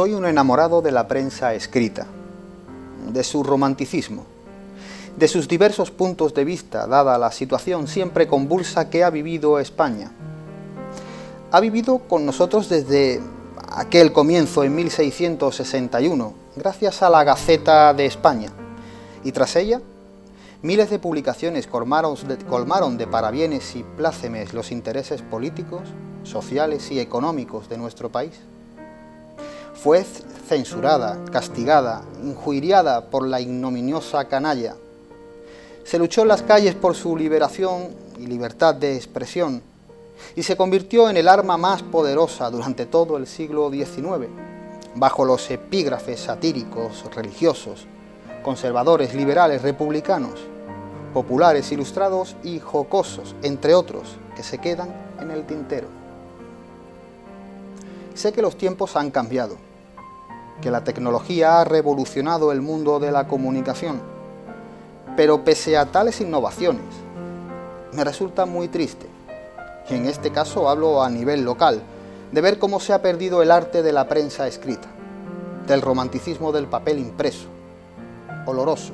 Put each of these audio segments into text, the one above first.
Soy un enamorado de la prensa escrita, de su romanticismo, de sus diversos puntos de vista, dada la situación siempre convulsa que ha vivido España. Ha vivido con nosotros desde aquel comienzo en 1661, gracias a la Gaceta de España, y tras ella, miles de publicaciones colmaron de parabienes y plácemes los intereses políticos, sociales y económicos de nuestro país. Fue censurada, castigada, injuriada por la ignominiosa canalla. Se luchó en las calles por su liberación y libertad de expresión y se convirtió en el arma más poderosa durante todo el siglo XIX, bajo los epígrafes satíricos religiosos, conservadores, liberales, republicanos, populares, ilustrados y jocosos, entre otros, que se quedan en el tintero. Sé que los tiempos han cambiado que la tecnología ha revolucionado el mundo de la comunicación. Pero pese a tales innovaciones, me resulta muy triste, y en este caso hablo a nivel local, de ver cómo se ha perdido el arte de la prensa escrita, del romanticismo del papel impreso, oloroso,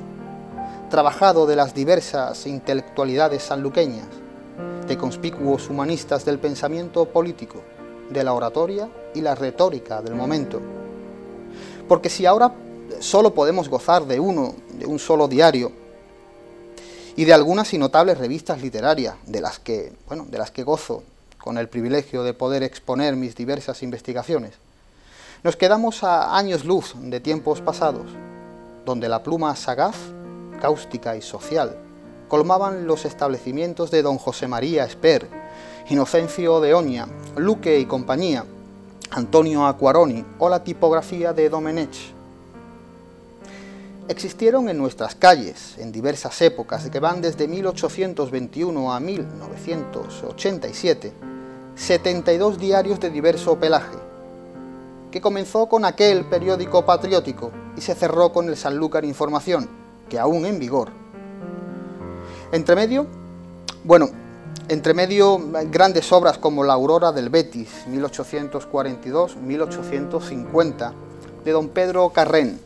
trabajado de las diversas intelectualidades sanluqueñas, de conspicuos humanistas del pensamiento político, de la oratoria y la retórica del momento porque si ahora solo podemos gozar de uno, de un solo diario, y de algunas inotables revistas literarias, de las que, bueno, de las que gozo con el privilegio de poder exponer mis diversas investigaciones, nos quedamos a años luz de tiempos pasados, donde la pluma sagaz, cáustica y social colmaban los establecimientos de don José María Esper, Inocencio de Oña, Luque y compañía, Antonio Acquaroni o la tipografía de Domenech. Existieron en nuestras calles, en diversas épocas que van desde 1821 a 1987, 72 diarios de diverso pelaje, que comenzó con aquel periódico patriótico y se cerró con el Sanlúcar Información, que aún en vigor. Entre medio, bueno, entre medio, grandes obras como La Aurora del Betis, 1842-1850, de don Pedro Carrén,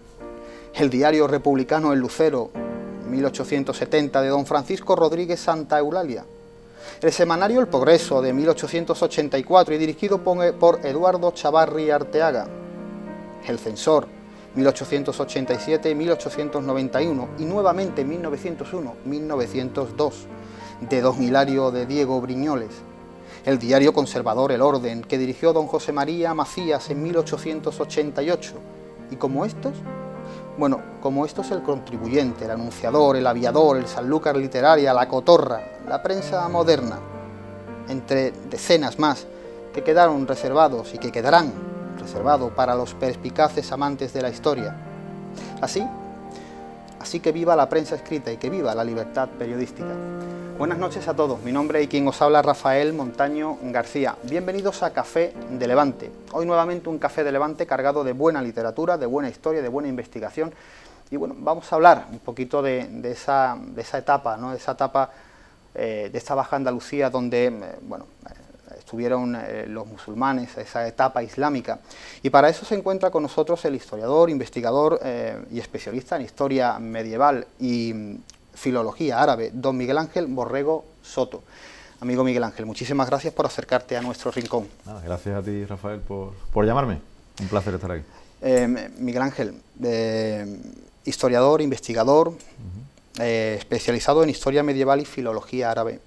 El Diario Republicano El Lucero, 1870, de don Francisco Rodríguez Santa Eulalia, el semanario El Progreso, de 1884, y dirigido por Eduardo Chavarri Arteaga, El Censor, 1887 1891, y nuevamente 1901-1902 de Don Hilario de Diego Briñoles, el diario conservador El Orden, que dirigió don José María Macías en 1888, y como estos, bueno, como estos el contribuyente, el anunciador, el aviador, el Sanlúcar literaria, la cotorra, la prensa moderna, entre decenas más que quedaron reservados y que quedarán reservados para los perspicaces amantes de la historia. Así, Así que viva la prensa escrita y que viva la libertad periodística. Buenas noches a todos, mi nombre y quien os habla Rafael Montaño García. Bienvenidos a Café de Levante. Hoy nuevamente un Café de Levante cargado de buena literatura, de buena historia, de buena investigación. Y bueno, vamos a hablar un poquito de, esa, etapa, ¿no? de esa etapa eh, de esta Baja Andalucía donde, eh, bueno, tuvieron eh, los musulmanes, esa etapa islámica. Y para eso se encuentra con nosotros el historiador, investigador eh, y especialista en historia medieval y mm, filología árabe, don Miguel Ángel Borrego Soto. Amigo Miguel Ángel, muchísimas gracias por acercarte a nuestro rincón. gracias a ti, Rafael, por, por llamarme. Un placer estar aquí. Eh, Miguel Ángel, historiador, investigador, especializado en historia medieval y filología árabe.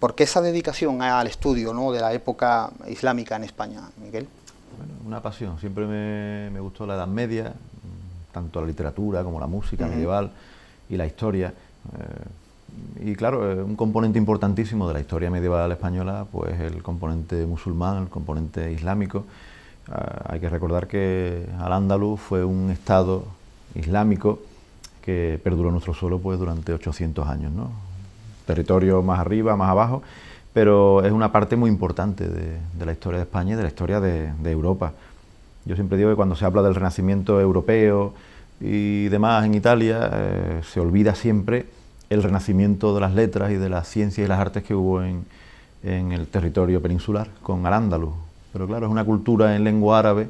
¿Por qué esa dedicación al estudio de la época islámica en España, Miguel? Bueno, una pasión, siempre me, gustó la Edad Media, tanto la literatura como la música medieval y la historia. Eh, y claro, eh, un componente importantísimo de la historia medieval española, pues el componente musulmán, el componente islámico. Ah, hay que recordar que Al-Ándalus fue un estado islámico que perduró nuestro suelo pues durante 800 años, ¿no? ...territorio más arriba, más abajo, pero es una parte muy importante de, la historia de España y de la historia de, Europa. Yo siempre digo que cuando se habla del renacimiento europeo y demás en Italia, eh, se olvida siempre el renacimiento de las letras y de las ciencias y las artes que hubo en, en el territorio peninsular con Al-Ándalus. Pero claro, es una cultura en lengua árabe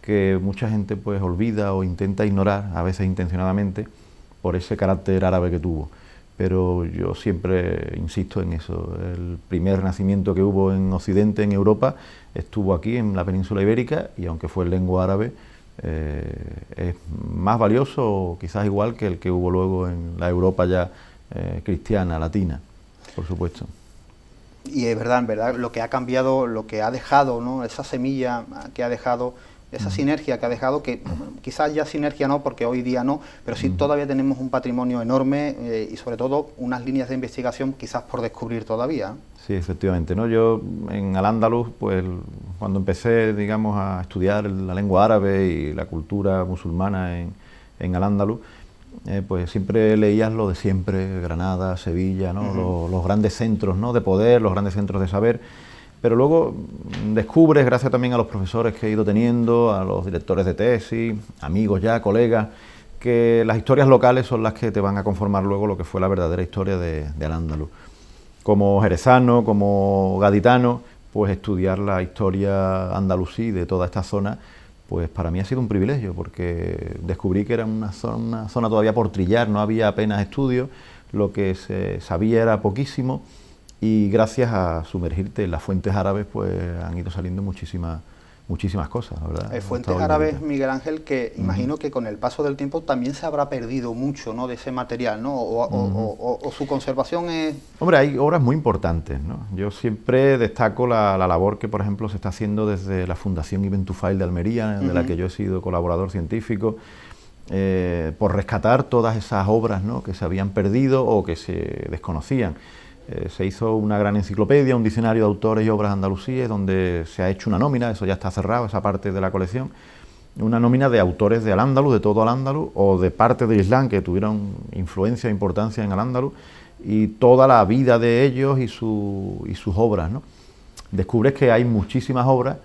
que mucha gente pues olvida o intenta ignorar, a veces intencionadamente, por ese carácter árabe que tuvo pero yo siempre insisto en eso. El primer nacimiento que hubo en Occidente, en Europa, estuvo aquí en la península ibérica y aunque fue en lengua árabe, eh, es más valioso, quizás igual que el que hubo luego en la Europa ya eh, cristiana, latina, por supuesto. Y es verdad, verdad, lo que ha cambiado, lo que ha dejado, ¿no? esa semilla que ha dejado esa sinergia que ha dejado, que quizás ya sinergia no, porque hoy día no, pero sí todavía tenemos un patrimonio enorme eh, y sobre todo unas líneas de investigación quizás por descubrir todavía. Sí, efectivamente. ¿no? Yo en Al-Ándalus, pues cuando empecé digamos, a estudiar la lengua árabe y la cultura musulmana en, en al eh, pues siempre leías lo de siempre, Granada, Sevilla, ¿no? los, los, grandes centros ¿no? de poder, los grandes centros de saber pero luego descubres, gracias también a los profesores que he ido teniendo, a los directores de tesis, amigos ya, colegas, que las historias locales son las que te van a conformar luego lo que fue la verdadera historia de, de al Como jerezano, como gaditano, pues estudiar la historia andalusí de toda esta zona, pues para mí ha sido un privilegio, porque descubrí que era una zona, una zona todavía por trillar, no había apenas estudios, lo que se sabía era poquísimo y gracias a sumergirte en las fuentes árabes pues han ido saliendo muchísimas muchísimas cosas, ¿verdad? Eh, fuentes árabes, Miguel Ángel, que imagino que con el paso del tiempo también se habrá perdido mucho ¿no? de ese material, ¿no? O, su conservación es... Hombre, hay obras muy importantes, ¿no? Yo siempre destaco la, labor que, por ejemplo, se está haciendo desde la Fundación Iventufile de Almería, de la que yo he sido colaborador científico, eh, por rescatar todas esas obras ¿no? que se habían perdido o que se desconocían. Eh, se hizo una gran enciclopedia, un diccionario de autores y obras andalusíes, donde se ha hecho una nómina, eso ya está cerrado, esa parte de la colección, una nómina de autores de Al-Ándalus, de todo Al-Ándalus, o de parte del Islam que tuvieron influencia e importancia en Al-Ándalus, y toda la vida de ellos y, sus obras. ¿no? Descubres que hay muchísimas obras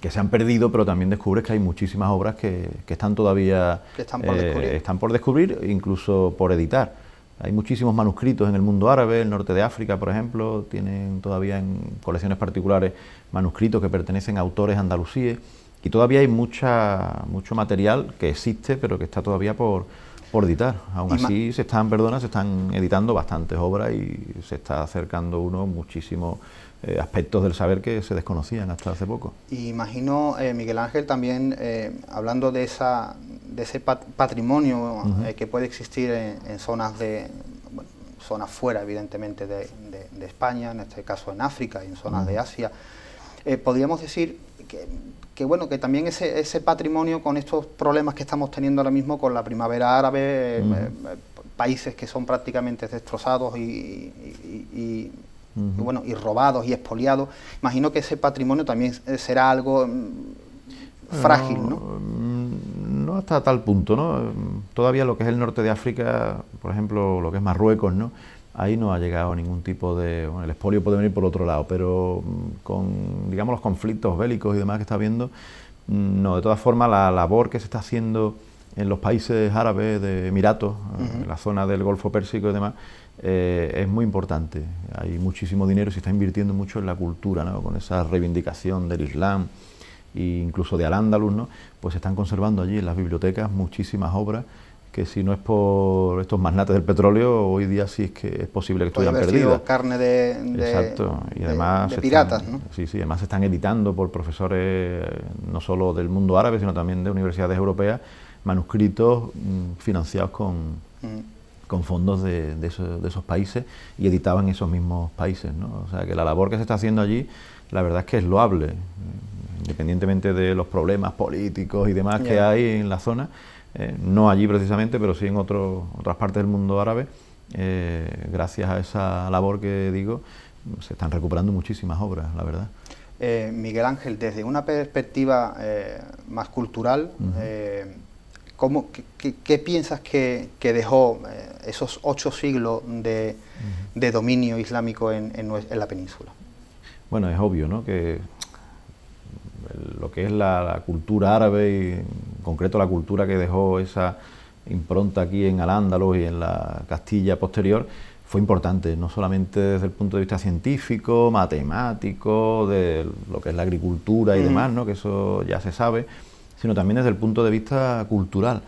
que se han perdido, pero también descubres que hay muchísimas obras que, están todavía... están, por eh, están por descubrir, incluso por editar. Hay muchísimos manuscritos en el mundo árabe, el norte de África, por ejemplo, tienen todavía en colecciones particulares manuscritos que pertenecen a autores andalusíes y todavía hay mucha, mucho material que existe pero que está todavía por, por editar. Aún así se están, perdona, se están editando bastantes obras y se está acercando uno muchísimo eh, aspectos del saber que se desconocían hasta hace poco. Y imagino, eh, Miguel Ángel, también eh, hablando de, esa, de ese patrimonio que puede existir en, zonas de zonas fuera, evidentemente, de, España, en este caso en África y en zonas de Asia, podríamos decir que, bueno, que también ese, ese, patrimonio con estos problemas que estamos teniendo ahora mismo con la primavera árabe, países que son prácticamente destrozados y y, bueno, y robados y expoliados. Imagino que ese patrimonio también eh, será algo mm, frágil, ¿no? Mm, no hasta tal punto, ¿no? Todavía lo que es el norte de África, por ejemplo, lo que es Marruecos, ¿no? Ahí no ha llegado ningún tipo de... Bueno, el expolio puede venir por otro lado, pero mm, con, digamos, los conflictos bélicos y demás que está habiendo, no, de todas formas la labor que se está haciendo en los países árabes de Emiratos, en la zona del Golfo Pérsico y demás, eh, es muy importante. Hay muchísimo dinero, se está invirtiendo mucho en la cultura, con esa reivindicación del Islam e incluso de Al-Ándalus, ¿no? pues se están conservando allí en las bibliotecas muchísimas obras que si no es por estos magnates del petróleo, hoy día sí es que es posible que estuvieran perdidas. carne de, Exacto. Y además piratas, Sí, sí, además se están editando por profesores no solo del mundo árabe, sino también de universidades europeas, manuscritos mm, financiados con... Mm con fondos de, esos países y editaban esos mismos países. ¿no? O sea que la labor que se está haciendo allí, la verdad es que es loable, independientemente de los problemas políticos y demás que hay en la zona, eh, no allí precisamente, pero sí en otras partes del mundo árabe, eh, gracias a esa labor que digo, se están recuperando muchísimas obras, la verdad. Eh, Miguel Ángel, desde una perspectiva más cultural, qué, piensas que, dejó eh, esos ocho siglos de, dominio islámico en, la península? Bueno, es obvio ¿no? que lo que es la, cultura árabe, y en concreto la cultura que dejó esa impronta aquí en Al-Ándalus y en la Castilla posterior, fue importante, no solamente desde el punto de vista científico, matemático, de lo que es la agricultura y demás, ¿no? que eso ya se sabe, sino también desde el punto de vista cultural.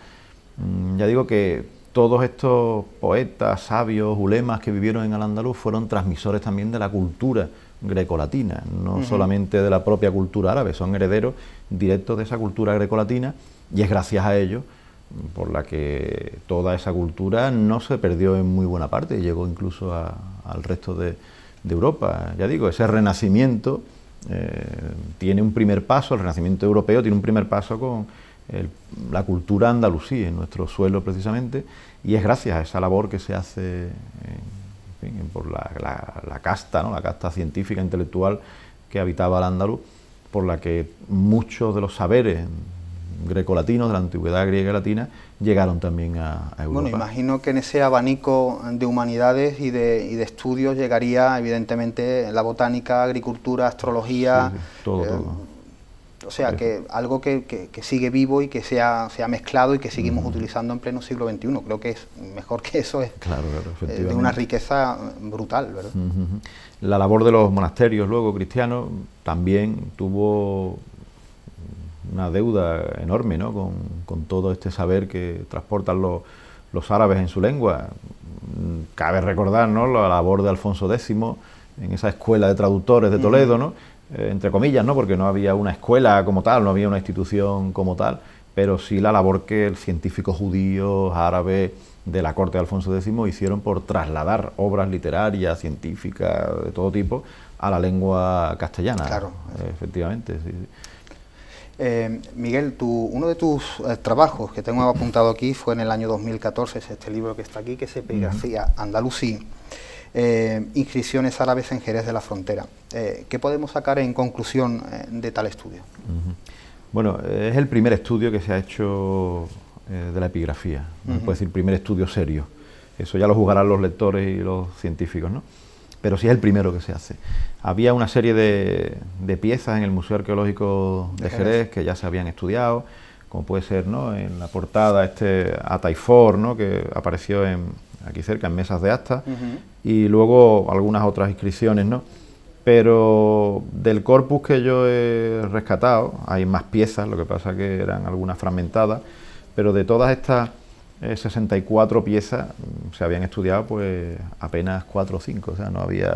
Mm, ya digo que todos estos poetas, sabios, ulemas que vivieron en al Andaluz fueron transmisores también de la cultura grecolatina, no solamente de la propia cultura árabe, son herederos directos de esa cultura grecolatina y es gracias a ellos mm, por la que toda esa cultura no se perdió en muy buena parte, y llegó incluso al resto de Europa. Ya digo, ese renacimiento eh, tiene un primer paso, el Renacimiento Europeo tiene un primer paso con la cultura andalusí, en nuestro suelo precisamente, y es gracias a esa labor que se hace por la, casta, ¿no? la casta científica, intelectual que habitaba el andaluz, por la que muchos de los saberes grecolatinos, de la antigüedad griega y latina, llegaron también a, Europa. Bueno, imagino que en ese abanico de humanidades y de, estudios llegaría evidentemente la botánica, agricultura, astrología... todo, eh, todo. O sea, que algo que, sigue vivo y que se ha, mezclado y que seguimos utilizando en pleno siglo XXI. Creo que es mejor que eso es claro, claro, eh, de una riqueza brutal. ¿verdad? La labor de los monasterios luego cristianos también tuvo una deuda enorme ¿no? con, todo este saber que transportan los, los árabes en su lengua. Mm, cabe recordar ¿no? la labor de Alfonso X en esa escuela de traductores de Toledo, ¿no? Eh, entre comillas, ¿no? porque no había una escuela como tal, no había una institución como tal, pero sí la labor que el científico judío, árabe... de la corte de Alfonso X hicieron por trasladar obras literarias, científicas, de todo tipo, a la lengua castellana. Claro. Eh, efectivamente. Eh, Miguel, uno de tus eh, trabajos que tengo apuntado aquí fue en el año 2014, es este libro que está aquí, que es epigrafía Andalusí... Eh, inscripciones árabes en Jerez de la Frontera. ¿Qué podemos sacar en conclusión de tal estudio? Bueno, es el primer estudio que se ha hecho de la epigrafía, ¿no? uh puede decir primer estudio serio. Eso ya lo juzgarán los lectores y los científicos, ¿no? Pero sí es el primero que se hace. Había una serie de, de piezas en el Museo Arqueológico de, Jerez. que ya se habían estudiado, como puede ser ¿no? en la portada este Ataifor, ¿no? que apareció en, aquí cerca, en Mesas de Asta, y luego algunas otras inscripciones. ¿no? Pero del corpus que yo he rescatado, hay más piezas, lo que pasa que eran algunas fragmentadas, pero de todas estas 64 eh, piezas, mm, se habían estudiado pues apenas 4 o 5, o sea, no había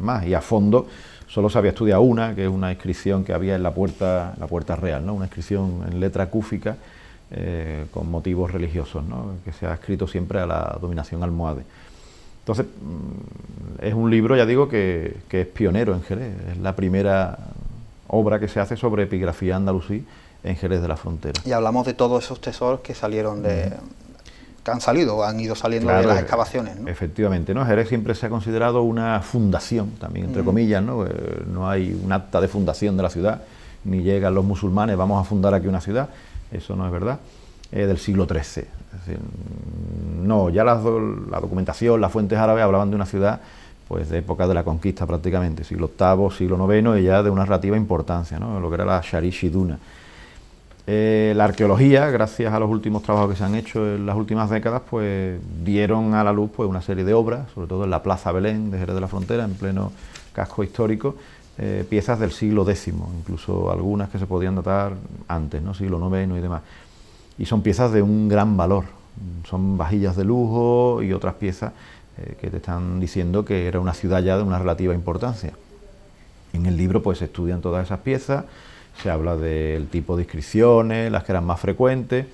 más. Y a fondo solo se había estudiado una, que es una inscripción que había en la puerta, la puerta real, ¿no? una inscripción en letra cúfica eh, con motivos religiosos, que se ha escrito siempre a la dominación almohade. Entonces, mm, es un libro, ya digo, que, es pionero en Jerez, es la primera obra que se hace sobre epigrafía andalusí en Jerez de la Frontera. Y hablamos de todos esos tesoros que salieron de, han salido, han ido saliendo de las eh, excavaciones. Efectivamente, ¿no? Jerez siempre se ha considerado una fundación, también entre comillas, ¿no? Eh, no hay un acta de fundación de la ciudad, ni llegan los musulmanes, vamos a fundar aquí una ciudad, eso no es verdad, del siglo XIII. no, ya la documentación, las fuentes árabes hablaban de una ciudad pues de época de la conquista prácticamente, siglo VIII, siglo IX, y ya de una relativa importancia, ¿no? lo que era la Sharishiduna... Eh, la arqueología, gracias a los últimos trabajos que se han hecho en las últimas décadas, pues dieron a la luz pues, una serie de obras, sobre todo en la Plaza Belén de Jerez de la Frontera, en pleno casco histórico, eh, piezas del siglo X, incluso algunas que se podían datar antes, ¿no? siglo IX y demás. Y son piezas de un gran valor, son vajillas de lujo y otras piezas eh, que te están diciendo que era una ciudad ya de una relativa importancia. En el libro pues se estudian todas esas piezas, se habla del tipo de inscripciones, las que eran más frecuentes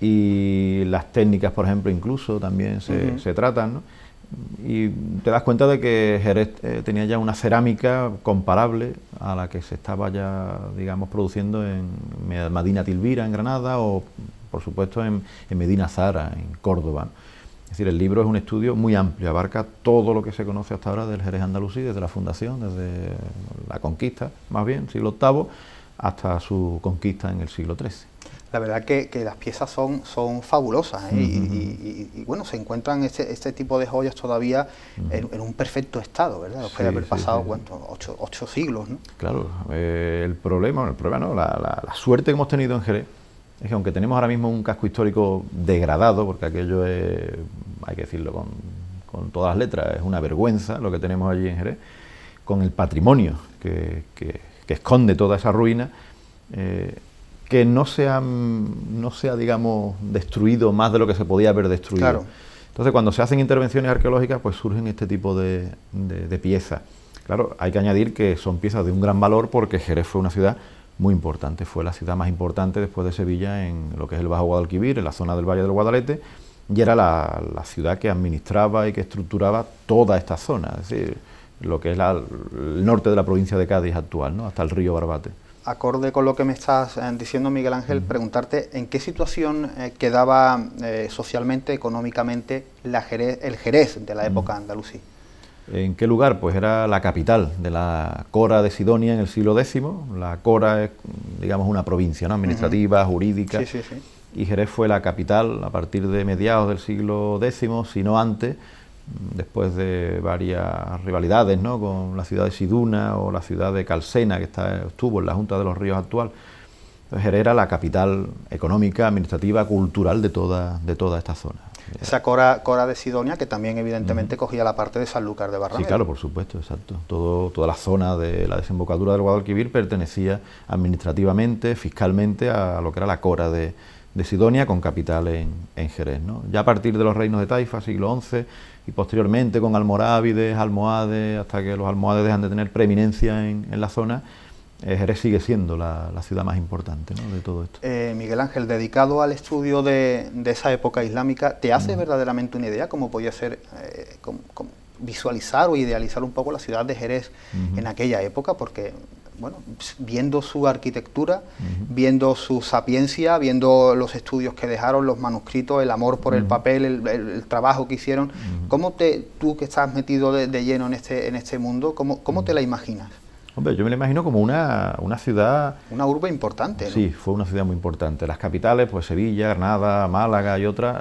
y las técnicas, por ejemplo, incluso también se, tratan. ¿no? Y te das cuenta de que Jerez eh, tenía ya una cerámica comparable a la que se estaba ya, digamos, produciendo en Medina Tilvira, en Granada, o por supuesto en, Medina Zara, en Córdoba. Es decir, el libro es un estudio muy amplio, abarca todo lo que se conoce hasta ahora del Jerez andalusí, desde la fundación, desde la conquista, más bien, siglo VIII, hasta su conquista en el siglo XIII. La verdad que, las piezas son, fabulosas ¿eh? y, bueno, se encuentran este, este tipo de joyas todavía en, un perfecto estado, ¿verdad? Después de haber pasado, sí, Ocho, siglos, ¿no? Claro, eh, el problema, el problema no, la, suerte que hemos tenido en Jerez es que aunque tenemos ahora mismo un casco histórico degradado, porque aquello es, hay que decirlo con, todas las letras, es una vergüenza lo que tenemos allí en Jerez, con el patrimonio que que esconde toda esa ruina, eh, que no se, ha, no sea, digamos, destruido más de lo que se podía haber destruido. Entonces, cuando se hacen intervenciones arqueológicas, pues surgen este tipo de, piezas. Claro, hay que añadir que son piezas de un gran valor porque Jerez fue una ciudad muy importante, fue la ciudad más importante después de Sevilla en lo que es el Bajo Guadalquivir, en la zona del Valle del Guadalete, y era la, la ciudad que administraba y que estructuraba toda esta zona. Es decir, lo que es el norte de la provincia de Cádiz actual, ¿no? hasta el río Barbate. Acorde con lo que me estás eh, diciendo, Miguel Ángel, preguntarte en qué situación eh, quedaba eh, socialmente, económicamente, la el Jerez de la época andalucía andalusí. ¿En qué lugar? Pues era la capital de la Cora de Sidonia en el siglo X. La Cora es, digamos, una provincia ¿no? administrativa, jurídica. Y Jerez fue la capital a partir de mediados del siglo X, si no antes, después de varias rivalidades ¿no? con la ciudad de Siduna o la ciudad de Calcena, que estuvo en la Junta de los Ríos actual. era la capital económica, administrativa, cultural de toda, de toda esta zona. Esa cora, de Sidonia, que también evidentemente cogía la parte de Sanlúcar de Barrameda. Sí, claro, por supuesto, exacto. Todo, toda la zona de la desembocadura del Guadalquivir pertenecía administrativamente, fiscalmente, a lo que era la cora de, de Sidonia, con capital en, en Jerez. ¿no? Ya a partir de los reinos de Taifa, siglo XI, y posteriormente con almorávides, almohades, hasta que los almohades dejan de tener preeminencia en, en la zona, eh, Jerez sigue siendo la, la ciudad más importante de todo esto. Eh, Miguel Ángel, dedicado al estudio de, esa época islámica, ¿te hace mm. verdaderamente una idea cómo podía ser, eh, visualizar o idealizar un poco la ciudad de Jerez en aquella época? Porque bueno, pues, viendo su arquitectura, viendo su sapiencia, viendo los estudios que dejaron, los manuscritos, el amor por el papel, el, trabajo que hicieron. ¿Cómo te, tú que estás metido de, lleno en este, en este mundo, cómo, te la imaginas? Hombre, yo me la imagino como una, ciudad... Una urbe importante, Sí, fue una ciudad muy importante. Las capitales, pues Sevilla, Granada, Málaga y otras,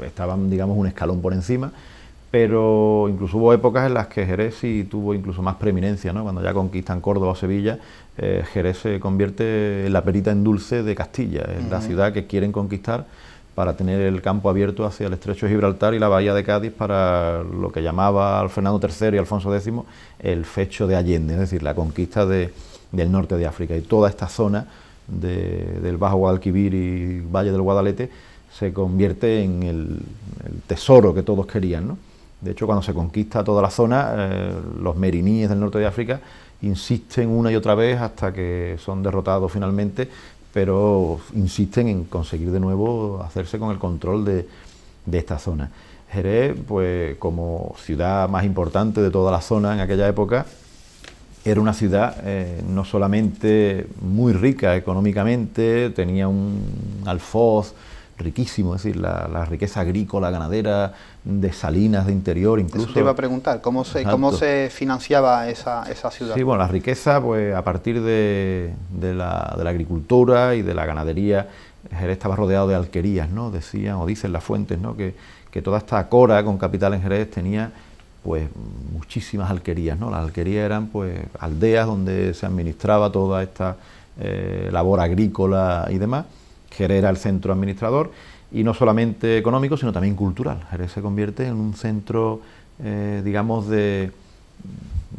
eh, estaban, digamos, un escalón por encima pero incluso hubo épocas en las que Jerez y tuvo incluso más preeminencia, ¿no? cuando ya conquistan Córdoba o Sevilla, eh, Jerez se convierte en la perita en dulce de Castilla, es la ciudad que quieren conquistar para tener el campo abierto hacia el estrecho de Gibraltar y la bahía de Cádiz para lo que llamaba al Fernando III y Alfonso X el fecho de Allende, es decir, la conquista del norte de África y toda esta zona del Bajo Guadalquivir y Valle del Guadalete se convierte en el, el tesoro que todos querían. ¿no? De hecho, cuando se conquista toda la zona, eh, los meriníes del norte de África insisten una y otra vez hasta que son derrotados finalmente, pero insisten en conseguir de nuevo hacerse con el control de, esta zona. Jerez, pues como ciudad más importante de toda la zona en aquella época, era una ciudad eh, no solamente muy rica económicamente, tenía un alfoz, riquísimo, es decir, la, riqueza agrícola, ganadera, de salinas de interior incluso. Eso te iba a preguntar, ¿cómo se, cómo se financiaba esa, esa, ciudad? Sí, bueno, la riqueza pues a partir de, de, la, agricultura y de la ganadería, Jerez estaba rodeado de alquerías, ¿no? Decían o dicen las fuentes, ¿no? Que, que toda esta cora con capital en Jerez tenía pues muchísimas alquerías, ¿no? Las alquerías eran pues aldeas donde se administraba toda esta eh, labor agrícola y demás Jerez era el centro administrador y no solamente económico, sino también cultural. Jerez se convierte en un centro, eh, digamos, de,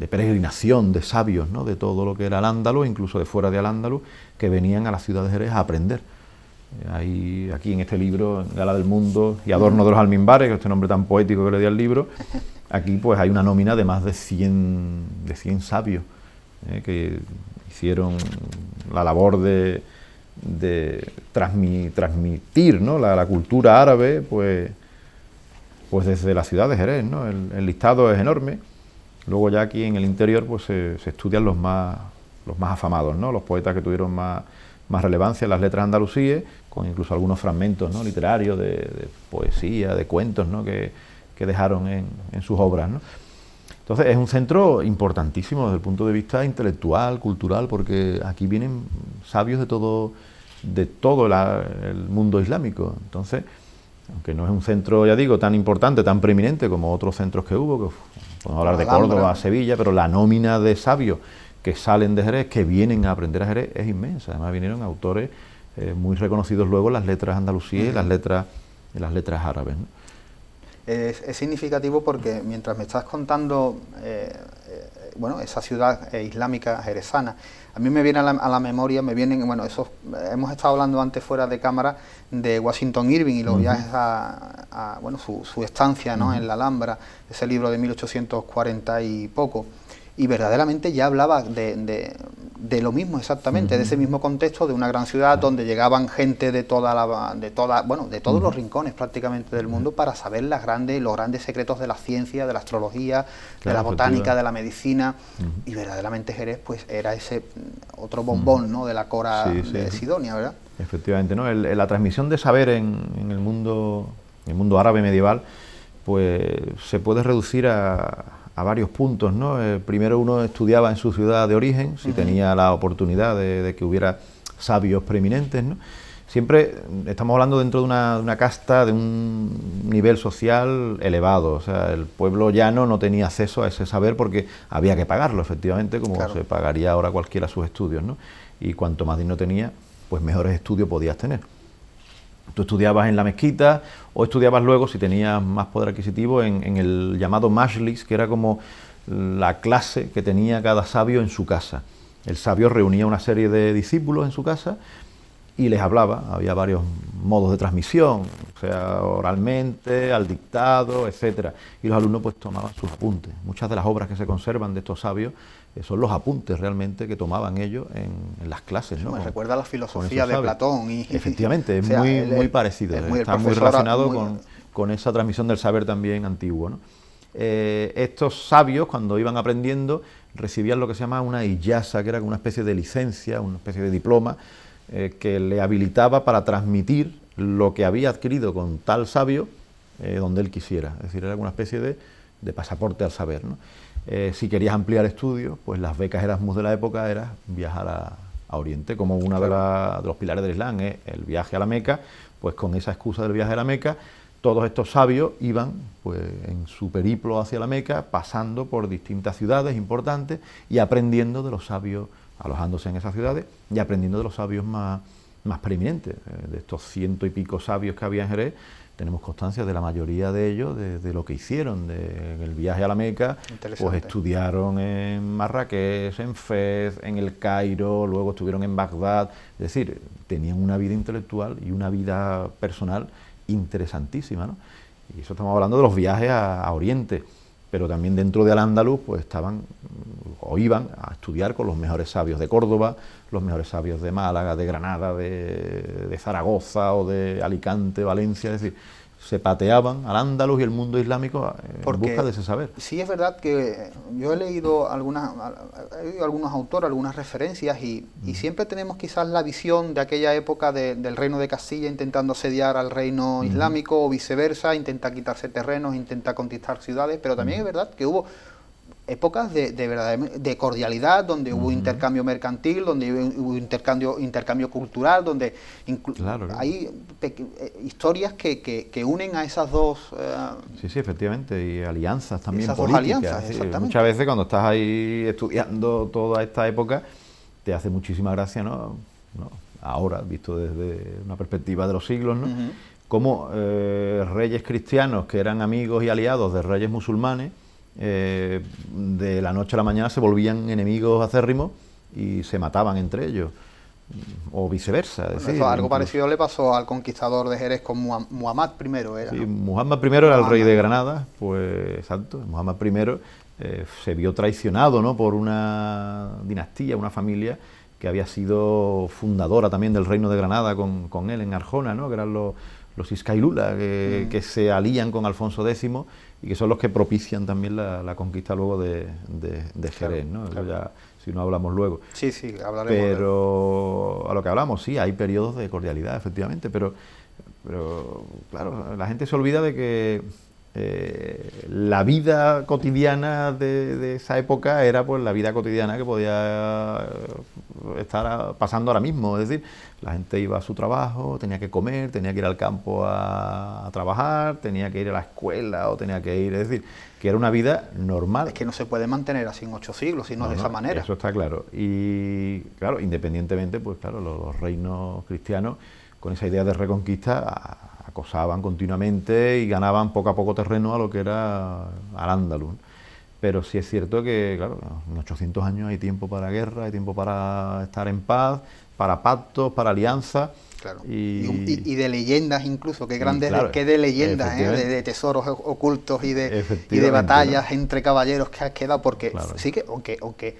peregrinación de sabios, ¿no? de todo lo que era el Ándalus, incluso de fuera de al que venían a la ciudad de Jerez a aprender. Eh, ahí, aquí en este libro, Gala del Mundo y Adorno de los Almimbares, que este nombre tan poético que le di al libro, aquí pues hay una nómina de más de 100, de sabios eh, que hicieron la labor de, de transmitir ¿no? la, cultura árabe, pues, pues desde la ciudad de Jerez, ¿no? el, listado es enorme. Luego ya aquí en el interior pues se, estudian los más, los más afamados, ¿no? los poetas que tuvieron más, relevancia en las letras andalusíes, con incluso algunos fragmentos ¿no? literarios de, poesía, de cuentos ¿no? que, que, dejaron en, en sus obras. Entonces es un centro importantísimo desde el punto de vista intelectual, cultural, porque aquí vienen sabios de todo de todo el mundo islámico. Entonces, aunque no es un centro, ya digo, tan importante, tan preeminente como otros centros que hubo, que podemos hablar de Córdoba, Sevilla, pero la nómina de sabios que salen de Jerez, que vienen a aprender a Jerez, es inmensa. Además vinieron autores eh, muy reconocidos luego en las letras andalusíes y las letras, las letras árabes es, significativo porque mientras me estás contando eh, eh, bueno, esa ciudad islámica jerezana. A mí me viene a la, memoria, me vienen, bueno, esos, hemos estado hablando antes fuera de cámara de Washington Irving y los viajes a, bueno, su, estancia ¿no? en la Alhambra, ese libro de 1840 y poco y verdaderamente ya hablaba de, lo mismo exactamente, de ese mismo contexto, de una gran ciudad donde llegaban gente de toda la, de toda, bueno, de todos los rincones prácticamente del mundo para saber las grandes, los grandes secretos de la ciencia, de la astrología, de la botánica, de la medicina, y verdaderamente Jerez pues era ese otro bombón, ¿no? De la cora de Sidonia, ¿verdad? Efectivamente, ¿no? la transmisión de saber en, el mundo, el mundo árabe medieval, pues se puede reducir a a varios puntos. ¿no? Eh, primero uno estudiaba en su ciudad de origen, si tenía la oportunidad de, que hubiera sabios preeminentes. ¿no? Siempre estamos hablando dentro de una, casta, de un nivel social elevado. O sea, el pueblo llano no tenía acceso a ese saber porque había que pagarlo, efectivamente, como se pagaría ahora cualquiera sus estudios. ¿no? Y cuanto más dinero tenía, pues mejores estudios podías tener. Tú estudiabas en la mezquita o estudiabas luego, si tenías más poder adquisitivo, en, el llamado Mashlis, que era como la clase que tenía cada sabio en su casa. El sabio reunía una serie de discípulos en su casa y les hablaba. Había varios modos de transmisión, o sea, oralmente, al dictado, etc. Y los alumnos pues tomaban sus apuntes. Muchas de las obras que se conservan de estos sabios eh, son los apuntes realmente que tomaban ellos en, las clases. Me recuerda a la filosofía de Platón. Y, Efectivamente, es muy, parecido, eh, está muy relacionado con, esa transmisión del saber también antiguo. Eh, estos sabios, cuando iban aprendiendo, recibían lo que se llama una Iyasa... que era una especie de licencia, una especie de diploma, que le habilitaba para transmitir lo que había adquirido con tal sabio donde él quisiera. Es decir, era una especie de, pasaporte al saber. Eh, si querías ampliar estudios, pues las becas Erasmus de la época era viajar a, Oriente, como uno de, los pilares del Islam ¿eh? el viaje a la Meca, pues con esa excusa del viaje a la Meca, todos estos sabios iban pues, en su periplo hacia la Meca, pasando por distintas ciudades importantes y aprendiendo de los sabios, alojándose en esas ciudades y aprendiendo de los sabios más, más preeminentes, eh, de estos ciento y pico sabios que había en Jerez, tenemos constancia de la mayoría de ellos, de, lo que hicieron de, en el viaje a la Meca, pues estudiaron en Marrakech, en Fez, en el Cairo, luego estuvieron en Bagdad, es decir, tenían una vida intelectual y una vida personal interesantísima, Y eso estamos hablando de los viajes a Oriente pero también dentro de al pues estaban o iban a estudiar con los mejores sabios de Córdoba, los mejores sabios de Málaga, de Granada, de, de Zaragoza o de Alicante, Valencia, es decir, se pateaban al Andaluz y el mundo islámico eh, en busca de ese saber. Sí, es verdad que yo he leído algunas, algunos autores, algunas referencias, y, siempre tenemos quizás la visión de aquella época del reino de Castilla intentando asediar al reino islámico o viceversa, intenta quitarse terrenos, intenta conquistar ciudades, pero también es verdad que hubo épocas de, de, de cordialidad, donde hubo intercambio mercantil, donde hubo intercambio, intercambio cultural, donde incluso hay eh, historias que, unen a esas dos... Eh, sí, sí, efectivamente, y alianzas también ¿eh? Muchas veces cuando estás ahí estudiando toda esta época, te hace muchísima gracia, ¿no? Ahora, visto desde una perspectiva de los siglos, ¿no? Como reyes cristianos que eran amigos y aliados de reyes musulmanes, eh, de la noche a la mañana se volvían enemigos acérrimos y se mataban entre ellos o viceversa. algo parecido le pasó al conquistador de Jerez con Muhammad I. Era, sí, Muhammad I era el rey de Granada, pues exacto, Muhammad I eh, se vio traicionado ¿no? por una dinastía, una familia que había sido fundadora también del reino de Granada con, con él en Arjona, ¿no? que eran los, los Iscailula, mm. que, se alían con Alfonso X y que son los que propician también la, conquista luego de, de, Jerez, ¿no? si no hablamos luego. Sí, sí, hablaremos. Pero a lo que hablamos, sí, hay periodos de cordialidad, efectivamente, pero, pero claro, la gente se olvida de que eh, la vida cotidiana de, esa época era pues la vida cotidiana que podía eh, estar pasando ahora mismo. Es decir, la gente iba a su trabajo, tenía que comer, tenía que ir al campo a, trabajar, tenía que ir a la escuela o tenía que ir. Es decir, que era una vida normal. Es que no se puede mantener así en ocho siglos, sino no, de esa manera. Eso está claro. Y claro, independientemente, pues claro, los reinos cristianos con esa idea de reconquista acosaban continuamente y ganaban poco a poco terreno a lo que era al Pero sí es cierto que, claro, en 800 años hay tiempo para guerra, hay tiempo para estar en paz, para pactos, para alianzas. Claro. Y, de leyendas incluso, qué grandes, que de leyendas, ¿eh? de, tesoros ocultos y de, de batallas entre caballeros que ha quedado, porque sí que, aunque, que...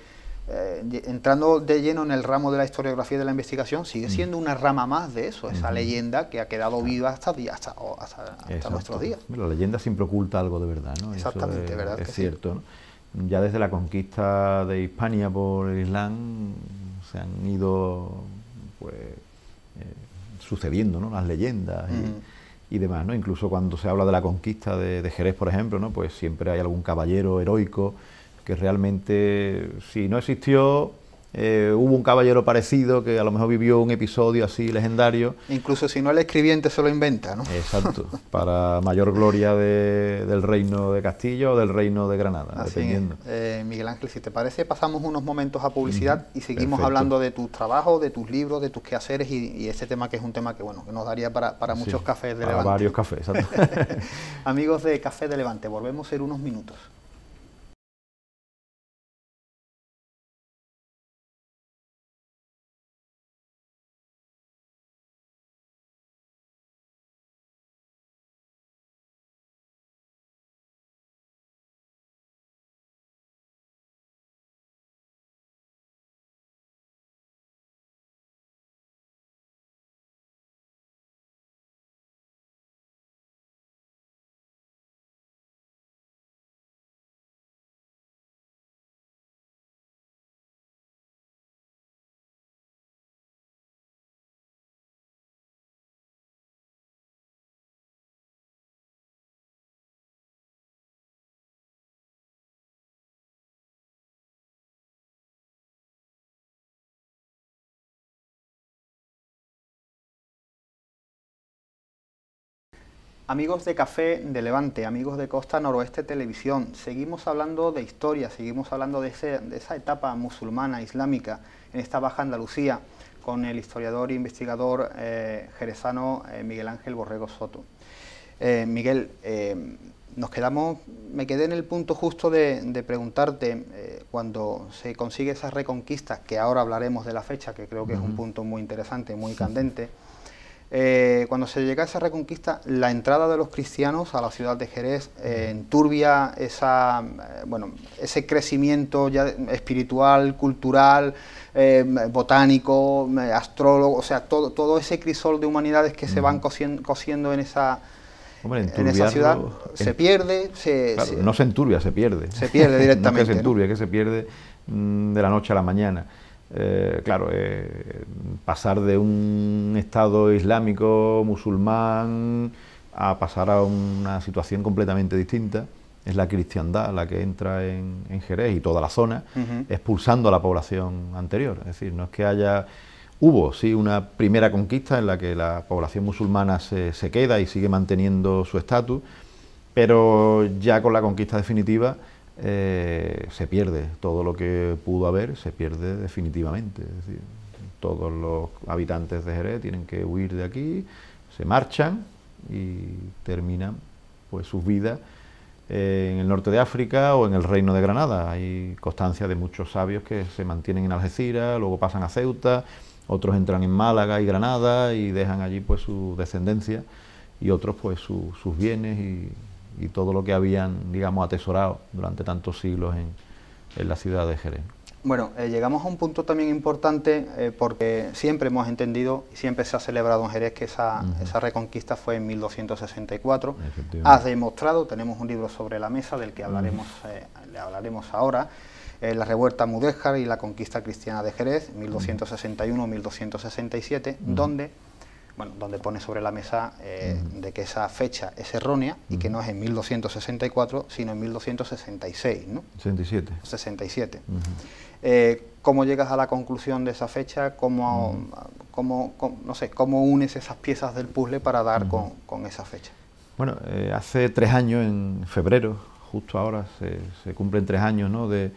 Eh, entrando de lleno en el ramo de la historiografía y de la investigación, sigue mm. siendo una rama más de eso, esa leyenda que ha quedado viva hasta, nuestros días. La leyenda siempre oculta algo de verdad, ¿no? Exactamente, es, ¿verdad? Es cierto, Ya desde la conquista de Hispania por el Islam se han ido pues, eh, sucediendo ¿no? las leyendas. Mm. y, demás, ¿no? Incluso cuando se habla de la conquista de, de, Jerez, por ejemplo, ¿no? Pues siempre hay algún caballero heroico que realmente si no existió, eh, hubo un caballero parecido que a lo mejor vivió un episodio así legendario. Incluso si no el escribiente se lo inventa, ¿no? Exacto, para mayor gloria de, del reino de Castillo... o del reino de Granada, así eh, Miguel Ángel, si te parece, pasamos unos momentos a publicidad y seguimos hablando de tus trabajos, de tus libros, de tus quehaceres y, ese tema que es un tema que, bueno, que nos daría para, para muchos cafés de para varios cafés, exacto. Amigos de Café de Levante, volvemos en unos minutos. Amigos de Café de Levante, amigos de Costa Noroeste Televisión, seguimos hablando de historia, seguimos hablando de, esa etapa musulmana, islámica, en esta Baja Andalucía, con el historiador e investigador eh, jerezano eh, Miguel Ángel Borrego Soto. Eh, Miguel, nos quedamos, me quedé en el punto justo de, preguntarte, cuando se consigue esa reconquista, que ahora hablaremos de la fecha, que creo que es un punto muy interesante, muy candente, eh, cuando se llega a esa reconquista, la entrada de los cristianos a la ciudad de Jerez eh, enturbia esa, eh, bueno, ese crecimiento ya espiritual, cultural, botánico, astrólogo, o sea, todo, todo ese crisol de humanidades que se van cosiendo, en esa... en esa ciudad se pierde, se, no se enturbia, se pierde. Se pierde directamente. no que se enturbia, que se pierde mm, de la noche a la mañana. Eh, claro, eh, pasar de un Estado islámico, musulmán, a pasar a una situación completamente distinta, es la cristiandad la que entra en, Jerez y toda la zona, expulsando a la población anterior. Es decir, no es que haya... Hubo, sí, una primera conquista en la que la población musulmana se queda y sigue manteniendo su estatus, pero ya con la conquista definitiva eh, se pierde todo lo que pudo haber, se pierde definitivamente. todos los habitantes de Jerez tienen que huir de aquí, se marchan y terminan pues sus vidas eh, en el norte de África o en el Reino de Granada. Hay constancia de muchos sabios que se mantienen en Algeciras, luego pasan a Ceuta, otros entran en Málaga y Granada y dejan allí pues su descendencia y otros pues sus bienes y y todo lo que habían, digamos, atesorado durante tantos siglos en, la ciudad de Jerez. Bueno, eh, llegamos a un punto también importante eh, porque siempre hemos entendido, ...y siempre se ha celebrado en Jerez que esa, reconquista fue en 1264. Has demostrado, tenemos un libro sobre la mesa del que hablaremos, eh, le hablaremos ahora, la revuelta mudéjar y la conquista cristiana de Jerez, 1261-1267, donde donde pone sobre la mesa eh, de que esa fecha es errónea y que no es en 1264, sino en 1266, ¿no? 67. 67. Eh, ¿Cómo llegas a la conclusión de esa fecha? ¿Cómo, no sé, cómo unes esas piezas del puzzle para dar con, esa fecha? Bueno, eh, hace tres años, en febrero, justo ahora, se, se cumplen tres años ¿no? de,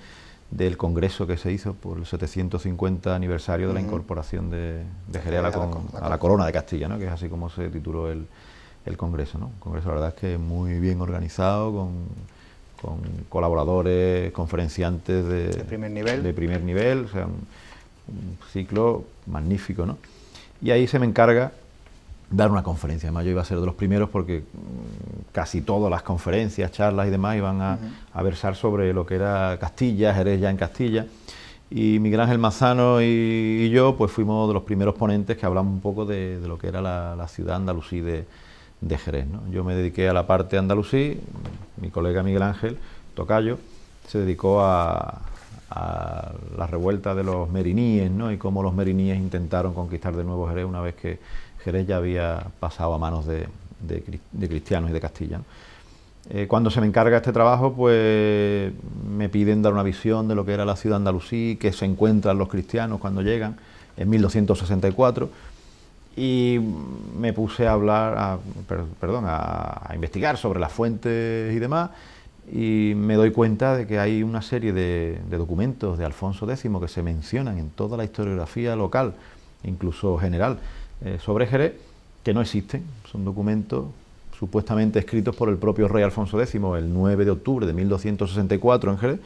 del congreso que se hizo por el 750 aniversario de la incorporación de, de Jerez a la, corona de Castilla, ¿no? que es así como se tituló el, el congreso. Un congreso, la verdad, es que muy bien organizado, con, colaboradores, conferenciantes de, primer nivel. primer nivel, o un, ciclo magnífico. ¿no? Y ahí se me encarga dar una conferencia. Además, yo iba a ser de los primeros porque mm, casi todas las conferencias, charlas y demás iban a, a versar sobre lo que era Castilla, Jerez ya en Castilla. Y Miguel Ángel Mazano y, yo pues fuimos de los primeros ponentes que hablamos un poco de, lo que era la, ciudad andalusí de, Jerez. ¿no? Yo me dediqué a la parte andalusí, mi colega Miguel Ángel Tocayo se dedicó a, a la revuelta de los meriníes ¿no? y cómo los meriníes intentaron conquistar de nuevo Jerez una vez que ...que ya había pasado a manos de, cristianos y de Castilla. Eh, cuando se me encarga este trabajo, pues me piden dar una visión de lo que era la ciudad andalusí, que se encuentran los cristianos cuando llegan, en 1264, y me puse a hablar, a, perdón, a, investigar sobre las fuentes y demás, y me doy cuenta de que hay una serie de, de, documentos de Alfonso X que se mencionan en toda la historiografía local, incluso general, eh, sobre Jerez que no existen, son documentos supuestamente escritos por el propio rey Alfonso X el 9 de octubre de 1264 en Jerez,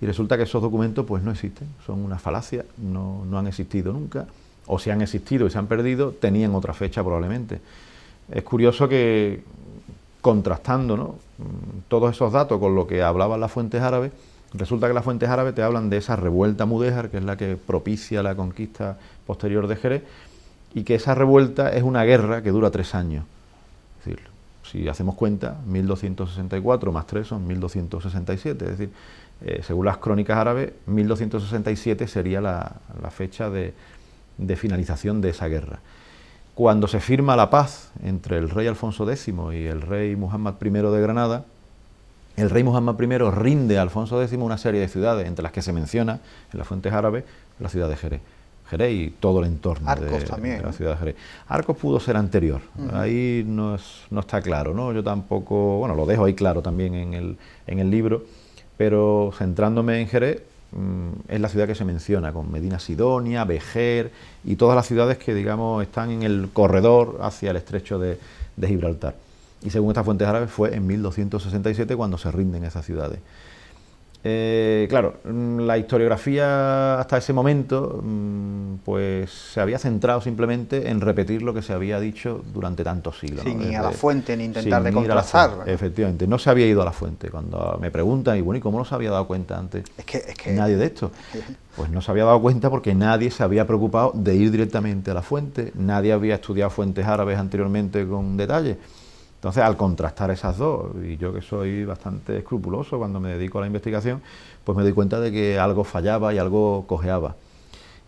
y resulta que esos documentos pues no existen, son una falacia, no, no han existido nunca, o si han existido y se han perdido, tenían otra fecha probablemente. Es curioso que contrastando ¿no? todos esos datos con lo que hablaban las fuentes árabes, resulta que las fuentes árabes te hablan de esa revuelta mudéjar, que es la que propicia la conquista posterior de Jerez, y que esa revuelta es una guerra que dura tres años. si hacemos cuenta, 1264 más 3 son 1267, es decir, eh, según las crónicas árabes, 1267 sería la, fecha de, de, finalización de esa guerra. Cuando se firma la paz entre el rey Alfonso X y el rey Muhammad I de Granada, el rey Muhammad I rinde a Alfonso X una serie de ciudades, entre las que se menciona en las fuentes árabes la ciudad de Jerez. Jerez y todo el entorno de, la ciudad de Jerez. Arcos pudo ser anterior, ahí no, está claro, ¿no? Yo tampoco, bueno, lo dejo ahí claro también en el, libro, pero centrándome en Jerez, mm, es la ciudad que se menciona, con Medina Sidonia, Vejer y todas las ciudades que, digamos, están en el corredor hacia el estrecho de, de Gibraltar. Y según estas fuentes árabes fue en 1267 cuando se rinden esas ciudades. Eh, claro, mm, la historiografía hasta ese momento mm, pues se había centrado simplemente en repetir lo que se había dicho durante tantos siglos. Sin ir a la fuente ni intentar de Efectivamente, no se había ido a la fuente. Cuando me preguntan, y bueno, ¿y cómo no se había dado cuenta antes es que, es que... nadie de esto? Pues no se había dado cuenta porque nadie se había preocupado de ir directamente a la fuente, nadie había estudiado fuentes árabes anteriormente con detalle. Entonces, al contrastar esas dos, y yo que soy bastante escrupuloso cuando me dedico a la investigación, pues me doy cuenta de que algo fallaba y algo cojeaba.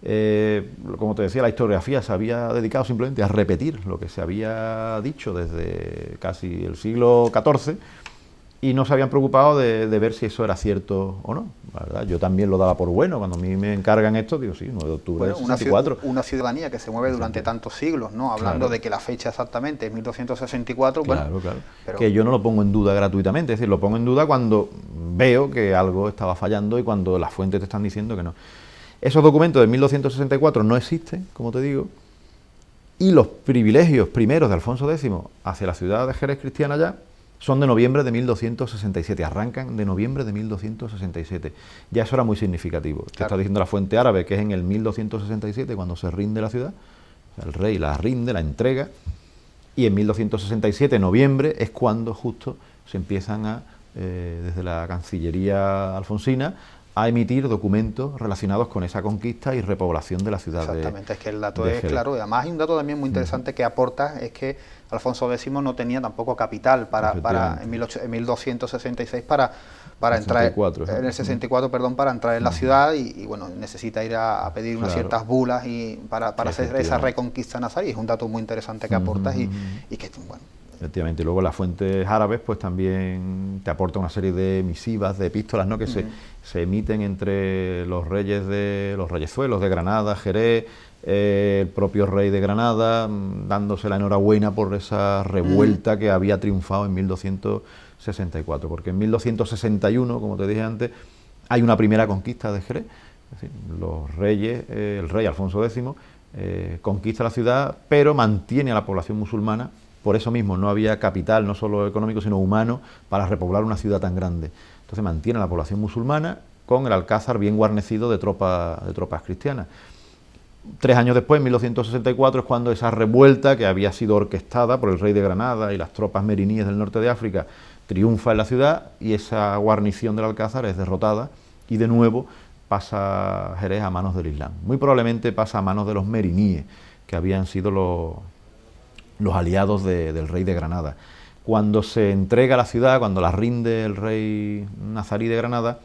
Eh, como te decía, la historiografía se había dedicado simplemente a repetir lo que se había dicho desde casi el siglo XIV y no se habían preocupado de, ver si eso era cierto o no. ¿verdad? Yo también lo daba por bueno, cuando a mí me encargan esto, digo, sí, 9 de octubre bueno, Una, ciudadanía que se mueve durante tantos siglos, ¿no? Hablando de que la fecha exactamente es 1264, claro, claro. que yo no lo pongo en duda gratuitamente, es decir, lo pongo en duda cuando veo que algo estaba fallando y cuando las fuentes te están diciendo que no. Esos documentos de 1264 no existen, como te digo, y los privilegios primeros de Alfonso X hacia la ciudad de Jerez Cristiana ya son de noviembre de 1267, arrancan de noviembre de 1267. Ya eso era muy significativo. Te está diciendo la fuente árabe que es en el 1267 cuando se rinde la ciudad, el rey la rinde, la entrega, y en 1267, noviembre, es cuando justo se empiezan a, eh, desde la Cancillería Alfonsina, a emitir documentos relacionados con esa conquista y repoblación de la ciudad. Exactamente, es que el dato es claro, y además hay un dato también muy interesante que aporta, es que Alfonso X no tenía tampoco capital para, para en, 1266 para para entrar en el 64, perdón, para entrar en la ciudad y, bueno, necesita ir a, pedir unas ciertas bulas y para, hacer esa reconquista nazarí. Es un dato muy interesante que aportas y, y que, bueno, Efectivamente, luego las fuentes árabes pues también te aportan una serie de misivas, de epístolas, ¿no? que, se, se emiten entre los reyes de los reyesuelos de Granada, Jerez, eh, el propio rey de Granada, mm, dándose la enhorabuena por esa revuelta mm. que había triunfado en 1264, porque en 1261, como te dije antes, hay una primera conquista de Jerez, es decir, los reyes, eh, el rey Alfonso X eh, conquista la ciudad, pero mantiene a la población musulmana por eso mismo no había capital, no solo económico, sino humano, para repoblar una ciudad tan grande. Entonces mantiene a la población musulmana con el alcázar bien guarnecido de, tropas de tropas cristianas. Tres años después, en 1264, es cuando esa revuelta que había sido orquestada por el rey de Granada y las tropas meriníes del norte de África triunfa en la ciudad y esa guarnición del alcázar es derrotada y de nuevo pasa Jerez a manos del Islam. Muy probablemente pasa a manos de los meriníes, que habían sido los, los aliados del rey de Granada. Cuando se entrega la ciudad, cuando la rinde el rey nazarí de Granada,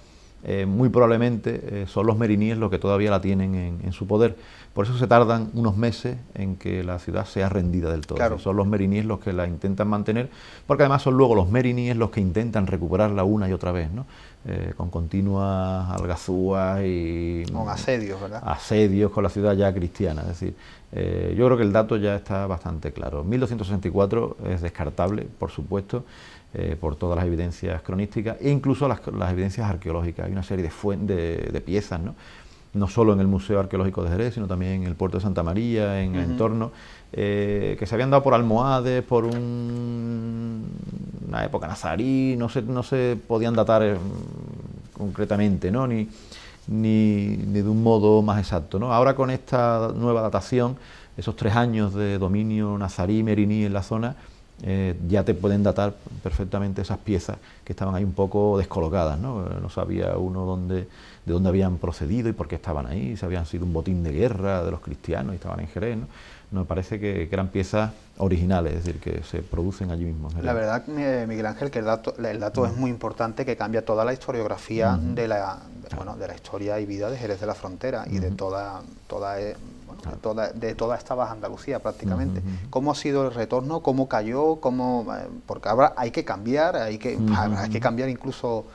eh, muy probablemente eh, son los meriníes los que todavía la tienen en, su poder. Por eso se tardan unos meses en que la ciudad sea rendida del todo. Son los meriníes los que la intentan mantener, porque además son luego los meriníes los que intentan recuperarla una y otra vez, ¿no? Eh, con continuas algazúas y... Con asedios, ¿verdad? Asedios con la ciudad ya cristiana, es decir... Eh, yo creo que el dato ya está bastante claro. 1264 es descartable, por supuesto, eh, por todas las evidencias cronísticas e incluso las, evidencias arqueológicas. Hay una serie de, de, de, piezas, ¿no? no solo en el Museo Arqueológico de Jerez, sino también en el puerto de Santa María, en el entorno, eh, que se habían dado por almohades, por un, una época nazarí, no se, no se podían datar concretamente, ¿no? Ni, ni, de un modo más exacto. ¿no? Ahora con esta nueva datación, esos tres años de dominio nazarí, meriní en la zona, eh, ya te pueden datar perfectamente esas piezas que estaban ahí un poco descolocadas, ¿no? Eh, no sabía uno dónde, de dónde habían procedido y por qué estaban ahí, si habían sido un botín de guerra de los cristianos y estaban en Jerez, ¿no? Me parece que, que eran piezas originales, es decir, que se producen allí mismo. La verdad, eh, Miguel Ángel, que el dato, el dato es muy importante, que cambia toda la historiografía de, la, bueno, de la historia y vida de Jerez de la Frontera y de toda, toda, eh, bueno, toda, esta Baja Andalucía prácticamente. ¿Cómo ha sido el retorno? ¿Cómo cayó? ¿Cómo, eh, porque ahora hay que cambiar, hay que, hay que cambiar incluso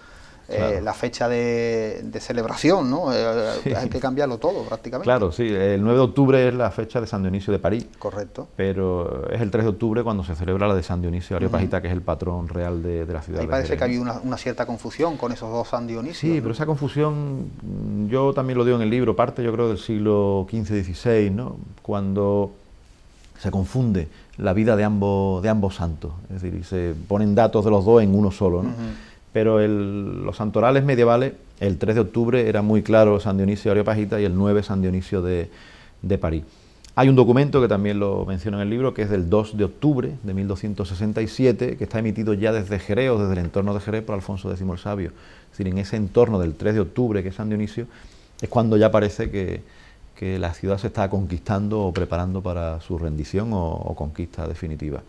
eh, la fecha de, celebración, ¿no? Eh, hay que cambiarlo todo prácticamente. Claro, sí, el 9 de octubre es la fecha de San Dionisio de París. Correcto. Pero es el 3 de octubre cuando se celebra la de San Dionisio de Areopagita, que es el patrón real de, la ciudad. Y parece que hay una, una, cierta confusión con esos dos San Dionisio. Sí, pero esa confusión, mm, yo también lo digo en el libro, parte yo creo del siglo XV-XVI, ¿no? Cuando se confunde la vida de ambos, santos, es decir, se ponen datos de los dos en uno solo. ¿no? pero el, los santorales medievales, el 3 de octubre era muy claro San Dionisio de Areopagita y el 9 San Dionisio de, París. Hay un documento que también lo menciono en el libro, que es del 2 de octubre de 1267, que está emitido ya desde Jerez o desde el entorno de Jerez por Alfonso X el Sabio. Es decir, en ese entorno del 3 de octubre, que es San Dionisio, es cuando ya parece que, la ciudad se está conquistando o preparando para su rendición o conquista definitiva.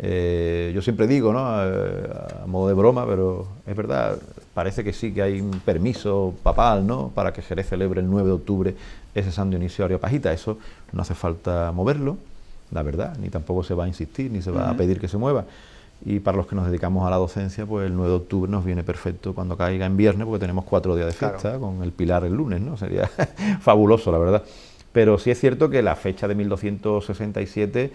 Eh, yo siempre digo, ¿no? Eh, a, modo de broma, pero es verdad, parece que sí que hay un permiso papal, ¿no? Para que Jerez celebre el 9 de octubre ese San Dionisio pajita Eso no hace falta moverlo, la verdad, ni tampoco se va a insistir, ni se va a pedir que se mueva. Y para los que nos dedicamos a la docencia, pues el 9 de octubre nos viene perfecto cuando caiga en viernes, porque tenemos cuatro días de fiesta, con el pilar el lunes, ¿no? Sería fabuloso, la verdad. Pero sí es cierto que la fecha de 1267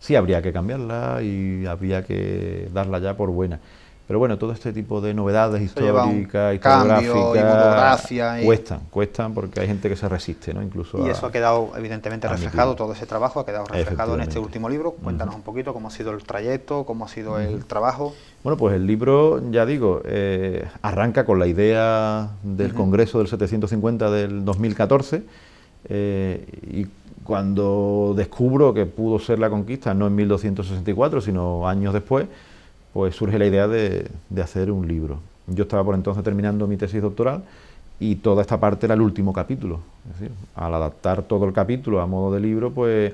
sí habría que cambiarla y habría que darla ya por buena. Pero bueno, todo este tipo de novedades históricas, historiográficas, y y... cuestan, cuestan porque hay gente que se resiste, ¿no? Incluso y eso ha quedado evidentemente reflejado, todo ese trabajo ha quedado reflejado en este último libro. Cuéntanos un poquito cómo ha sido el trayecto, cómo ha sido el trabajo. Bueno, pues el libro, ya digo, eh, arranca con la idea del Congreso del 750 del 2014 eh, y cuando descubro que pudo ser la conquista, no en 1264, sino años después, pues surge la idea de, hacer un libro. Yo estaba por entonces terminando mi tesis doctoral y toda esta parte era el último capítulo. al adaptar todo el capítulo a modo de libro, pues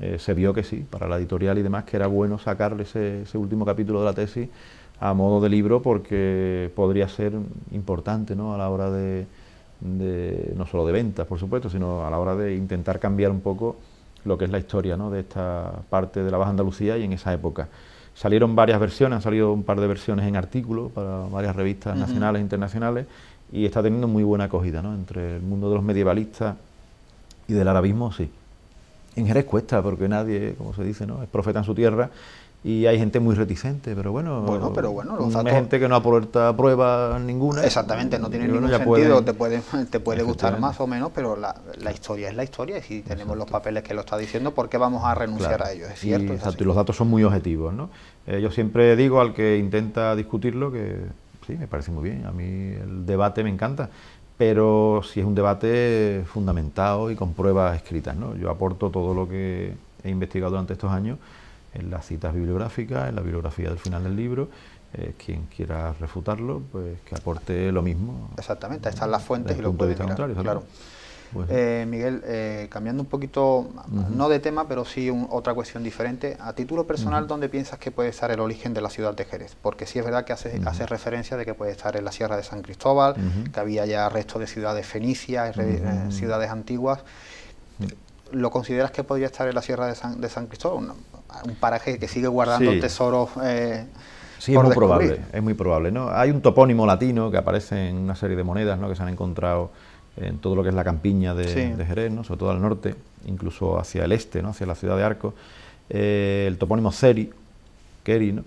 eh, se vio que sí, para la editorial y demás, que era bueno sacarle ese, ese último capítulo de la tesis a modo de libro porque podría ser importante ¿no? a la hora de, no solo de ventas, por supuesto, sino a la hora de intentar cambiar un poco lo que es la historia ¿no? de esta parte de la Baja Andalucía y en esa época. Salieron varias versiones, han salido un par de versiones en artículos para varias revistas nacionales e internacionales y está teniendo muy buena acogida ¿no? entre el mundo de los medievalistas y del arabismo, sí. En Jerez cuesta, porque nadie, como se dice, ¿no? es profeta en su tierra y hay gente muy reticente, pero bueno, bueno pero bueno hay gente que no aporta pruebas ninguna. Exactamente, no tiene ningún sentido, te puede, te puede gustar más o menos, pero la, historia es la historia y si tenemos los papeles que lo está diciendo, ¿por qué vamos a renunciar a ellos? Es cierto. Exacto, y los datos son muy objetivos. ¿no? Eh, yo siempre digo al que intenta discutirlo que sí, me parece muy bien, a mí el debate me encanta, pero si es un debate fundamentado y con pruebas escritas. ¿no? Yo aporto todo lo que he investigado durante estos años en las citas bibliográficas, en la bibliografía del final del libro. Eh, quien quiera refutarlo, pues que aporte lo mismo. Exactamente, están las fuentes y lo puede Claro. Pues, eh, Miguel, eh, cambiando un poquito, no de tema, pero sí otra cuestión diferente. A título personal, ¿dónde piensas que puede estar el origen de la ciudad de Jerez? Porque sí es verdad que haces hace referencia de que puede estar en la Sierra de San Cristóbal, que había ya restos de ciudades fenicias, ciudades antiguas. ¿Lo consideras que podría estar en la Sierra de San Cristóbal? un paraje que sigue guardando tesoros. Eh, sí, es muy probable, es muy probable. ¿no? Hay un topónimo latino que aparece en una serie de monedas ¿no? que se han encontrado en todo lo que es la campiña de, Jerez, ¿no? sobre todo al norte, incluso hacia el este, ¿no? hacia la ciudad de Arco. Eh, el topónimo Ceri, Keri,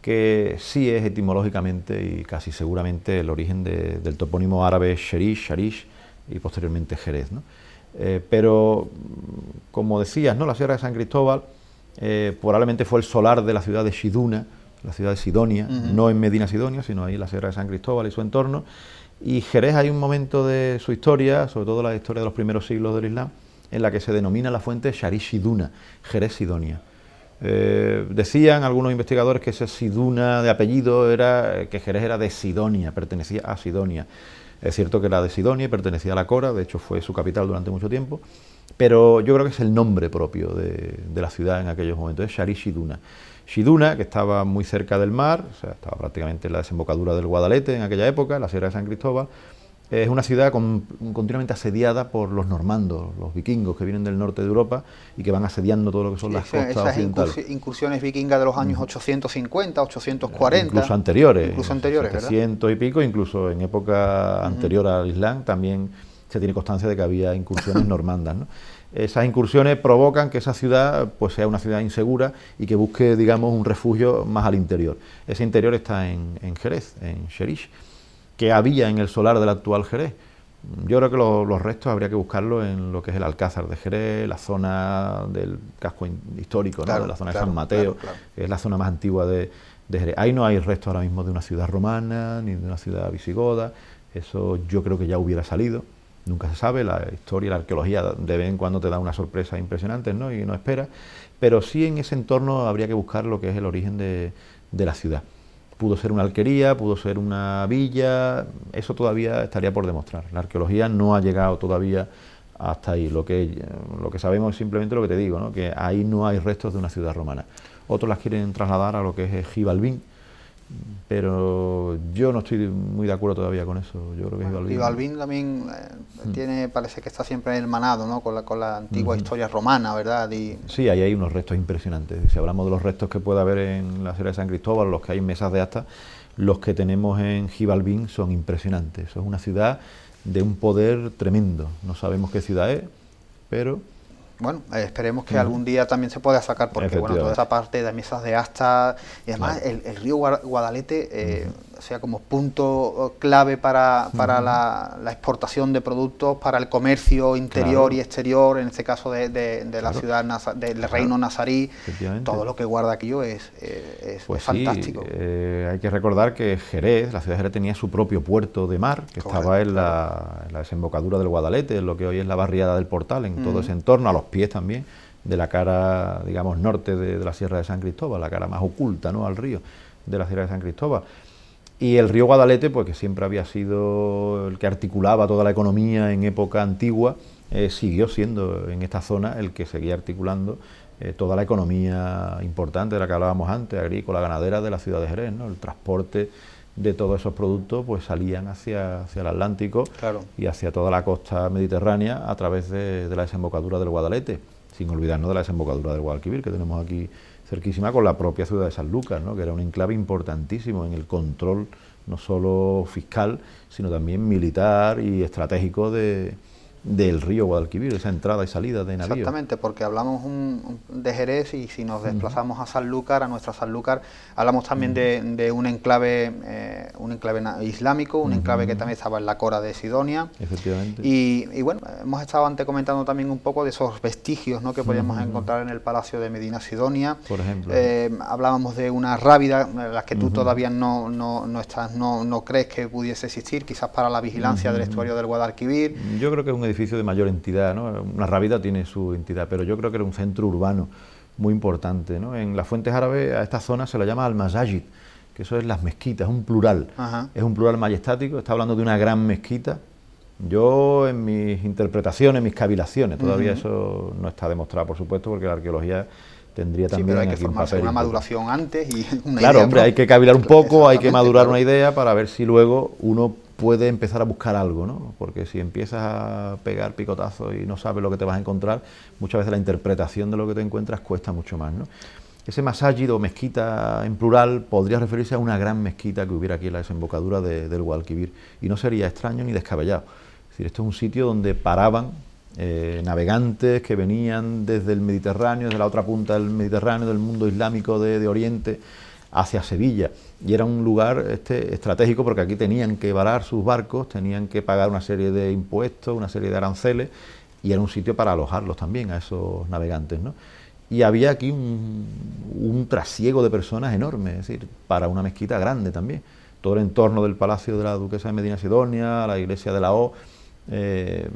que sí es etimológicamente y casi seguramente el origen del topónimo árabe Sherish, Sharish y posteriormente Jerez. ¿no? Eh, pero, como decías, ¿no? la Sierra de San Cristóbal eh, probablemente fue el solar de la ciudad de Siduna, la ciudad de Sidonia, no en Medina Sidonia, sino ahí en la Sierra de San Cristóbal y su entorno. Y Jerez hay un momento de su historia, sobre todo la historia de los primeros siglos del Islam, en la que se denomina la fuente Shari Siduna, Jerez Sidonia. Eh, decían algunos investigadores que ese Siduna de apellido era que Jerez era de Sidonia, pertenecía a Sidonia. Es cierto que era de Sidonia y pertenecía a la Cora, de hecho fue su capital durante mucho tiempo pero yo creo que es el nombre propio de, la ciudad en aquellos momentos, es Shari Shiduna. que estaba muy cerca del mar, o sea, estaba prácticamente en la desembocadura del Guadalete en aquella época, la Sierra de San Cristóbal, es una ciudad con, continuamente asediada por los normandos, los vikingos que vienen del norte de Europa y que van asediando todo lo que son las costas esas incursiones vikingas de los años 850, 840. Incluso anteriores. Incluso anteriores, 700 y pico, incluso en época anterior al Islam también este tiene constancia de que había incursiones normandas. Esas incursiones provocan que esa ciudad pues, sea una ciudad insegura y que busque digamos, un refugio más al interior. Ese interior está en, Jerez, en Cherish, que había en el solar del actual Jerez. Yo creo que los restos habría que buscarlo en lo que es el Alcázar de Jerez, la zona del casco histórico, la zona de San Mateo, que es la zona más antigua de, de, Jerez. Ahí no hay restos ahora mismo de una ciudad romana ni de una ciudad visigoda, eso yo creo que ya hubiera salido nunca se sabe, la historia la arqueología de vez en cuando te da una sorpresa impresionante, ¿no? y no esperas, pero sí en ese entorno habría que buscar lo que es el origen de, de la ciudad. Pudo ser una alquería, pudo ser una villa, eso todavía estaría por demostrar. La arqueología no ha llegado todavía hasta ahí. Lo que, lo que sabemos es simplemente lo que te digo, ¿no? que ahí no hay restos de una ciudad romana. Otros las quieren trasladar a lo que es Gibalbín, pero yo no estoy muy de acuerdo todavía con eso. Yo creo que también eh, mm. tiene, parece que está siempre hermanado ¿no? con, la, con la antigua historia romana, ¿verdad? Y... Sí, ahí hay unos restos impresionantes. Si hablamos de los restos que puede haber en la ciudad de San Cristóbal, los que hay en mesas de asta, los que tenemos en Gibalbín son impresionantes. Es una ciudad de un poder tremendo. No sabemos qué ciudad es, pero bueno, eh, esperemos que algún día también se pueda sacar, porque bueno, toda esa parte de mesas de asta y además el, río Guadalete eh, sea, como punto clave para, la, exportación de productos, para el comercio interior y exterior, en este caso de, la ciudad del reino nazarí, todo lo que guarda aquello es, eh, es, pues fantástico. Eh, hay que recordar que Jerez, la ciudad de Jerez tenía su propio puerto de mar, que estaba en la, desembocadura del Guadalete, en lo que hoy es la barriada del Portal, en todo ese entorno, a los pies también de la cara, digamos, norte de, de la Sierra de San Cristóbal, la cara más oculta, ¿no?, al río de la Sierra de San Cristóbal. Y el río Guadalete, pues que siempre había sido el que articulaba toda la economía en época antigua, eh, siguió siendo en esta zona el que seguía articulando eh, toda la economía importante de la que hablábamos antes, agrícola, ganadera de la ciudad de Jerez, el transporte de todos esos productos pues salían hacia, hacia el Atlántico y hacia toda la costa mediterránea a través de, de la desembocadura del Guadalete, sin olvidarnos de la desembocadura del Guadalquivir que tenemos aquí cerquísima con la propia ciudad de San Lucas, ¿no? que era un enclave importantísimo en el control no solo fiscal, sino también militar y estratégico de, del río Guadalquivir, esa entrada y salida de navío. Exactamente, porque hablamos de Jerez y si nos desplazamos a Sanlúcar, a nuestra Sanlúcar, hablamos también de, un enclave, eh, un enclave islámico, un enclave que también estaba en la Cora de Sidonia. Efectivamente. Y, bueno, hemos estado antes comentando también un poco de esos vestigios ¿no? que podíamos encontrar en el Palacio de Medina Sidonia. Por ejemplo. Eh, hablábamos de una rábida, eh, las que tú todavía no, no, no estás, no, no crees que pudiese existir, quizás para la vigilancia del estuario del Guadalquivir. Yo creo que es un de mayor entidad, Una rabida tiene su entidad, pero yo creo que era un centro urbano muy importante, En las fuentes árabes a esta zona se la llama al-masajid, que eso es las mezquitas, un plural, es un plural majestático, está hablando de una gran mezquita. Yo en mis interpretaciones, mis cavilaciones, todavía eso no está demostrado, por supuesto, porque la arqueología tendría también pero hay que formarse una maduración antes y una claro hombre hay que cavilar un poco hay que madurar una idea para ver si luego uno puede empezar a buscar algo, ¿no? Porque si empiezas a pegar picotazos y no sabes lo que te vas a encontrar, muchas veces la interpretación de lo que te encuentras cuesta mucho más, ¿no? Ese masajid o mezquita en plural podría referirse a una gran mezquita que hubiera aquí en la desembocadura del Guadalquivir y no sería extraño ni descabellado. Es decir, esto es un sitio donde paraban eh, navegantes que venían desde el Mediterráneo, desde la otra punta del Mediterráneo, del mundo islámico de Oriente, hacia Sevilla. Y era un lugar este, estratégico porque aquí tenían que varar sus barcos, tenían que pagar una serie de impuestos, una serie de aranceles, y era un sitio para alojarlos también a esos navegantes. Y había aquí un, un trasiego de personas enorme, es decir, para una mezquita grande también. Todo el entorno del palacio de la duquesa de Medina Sidonia, la iglesia de la O, eh,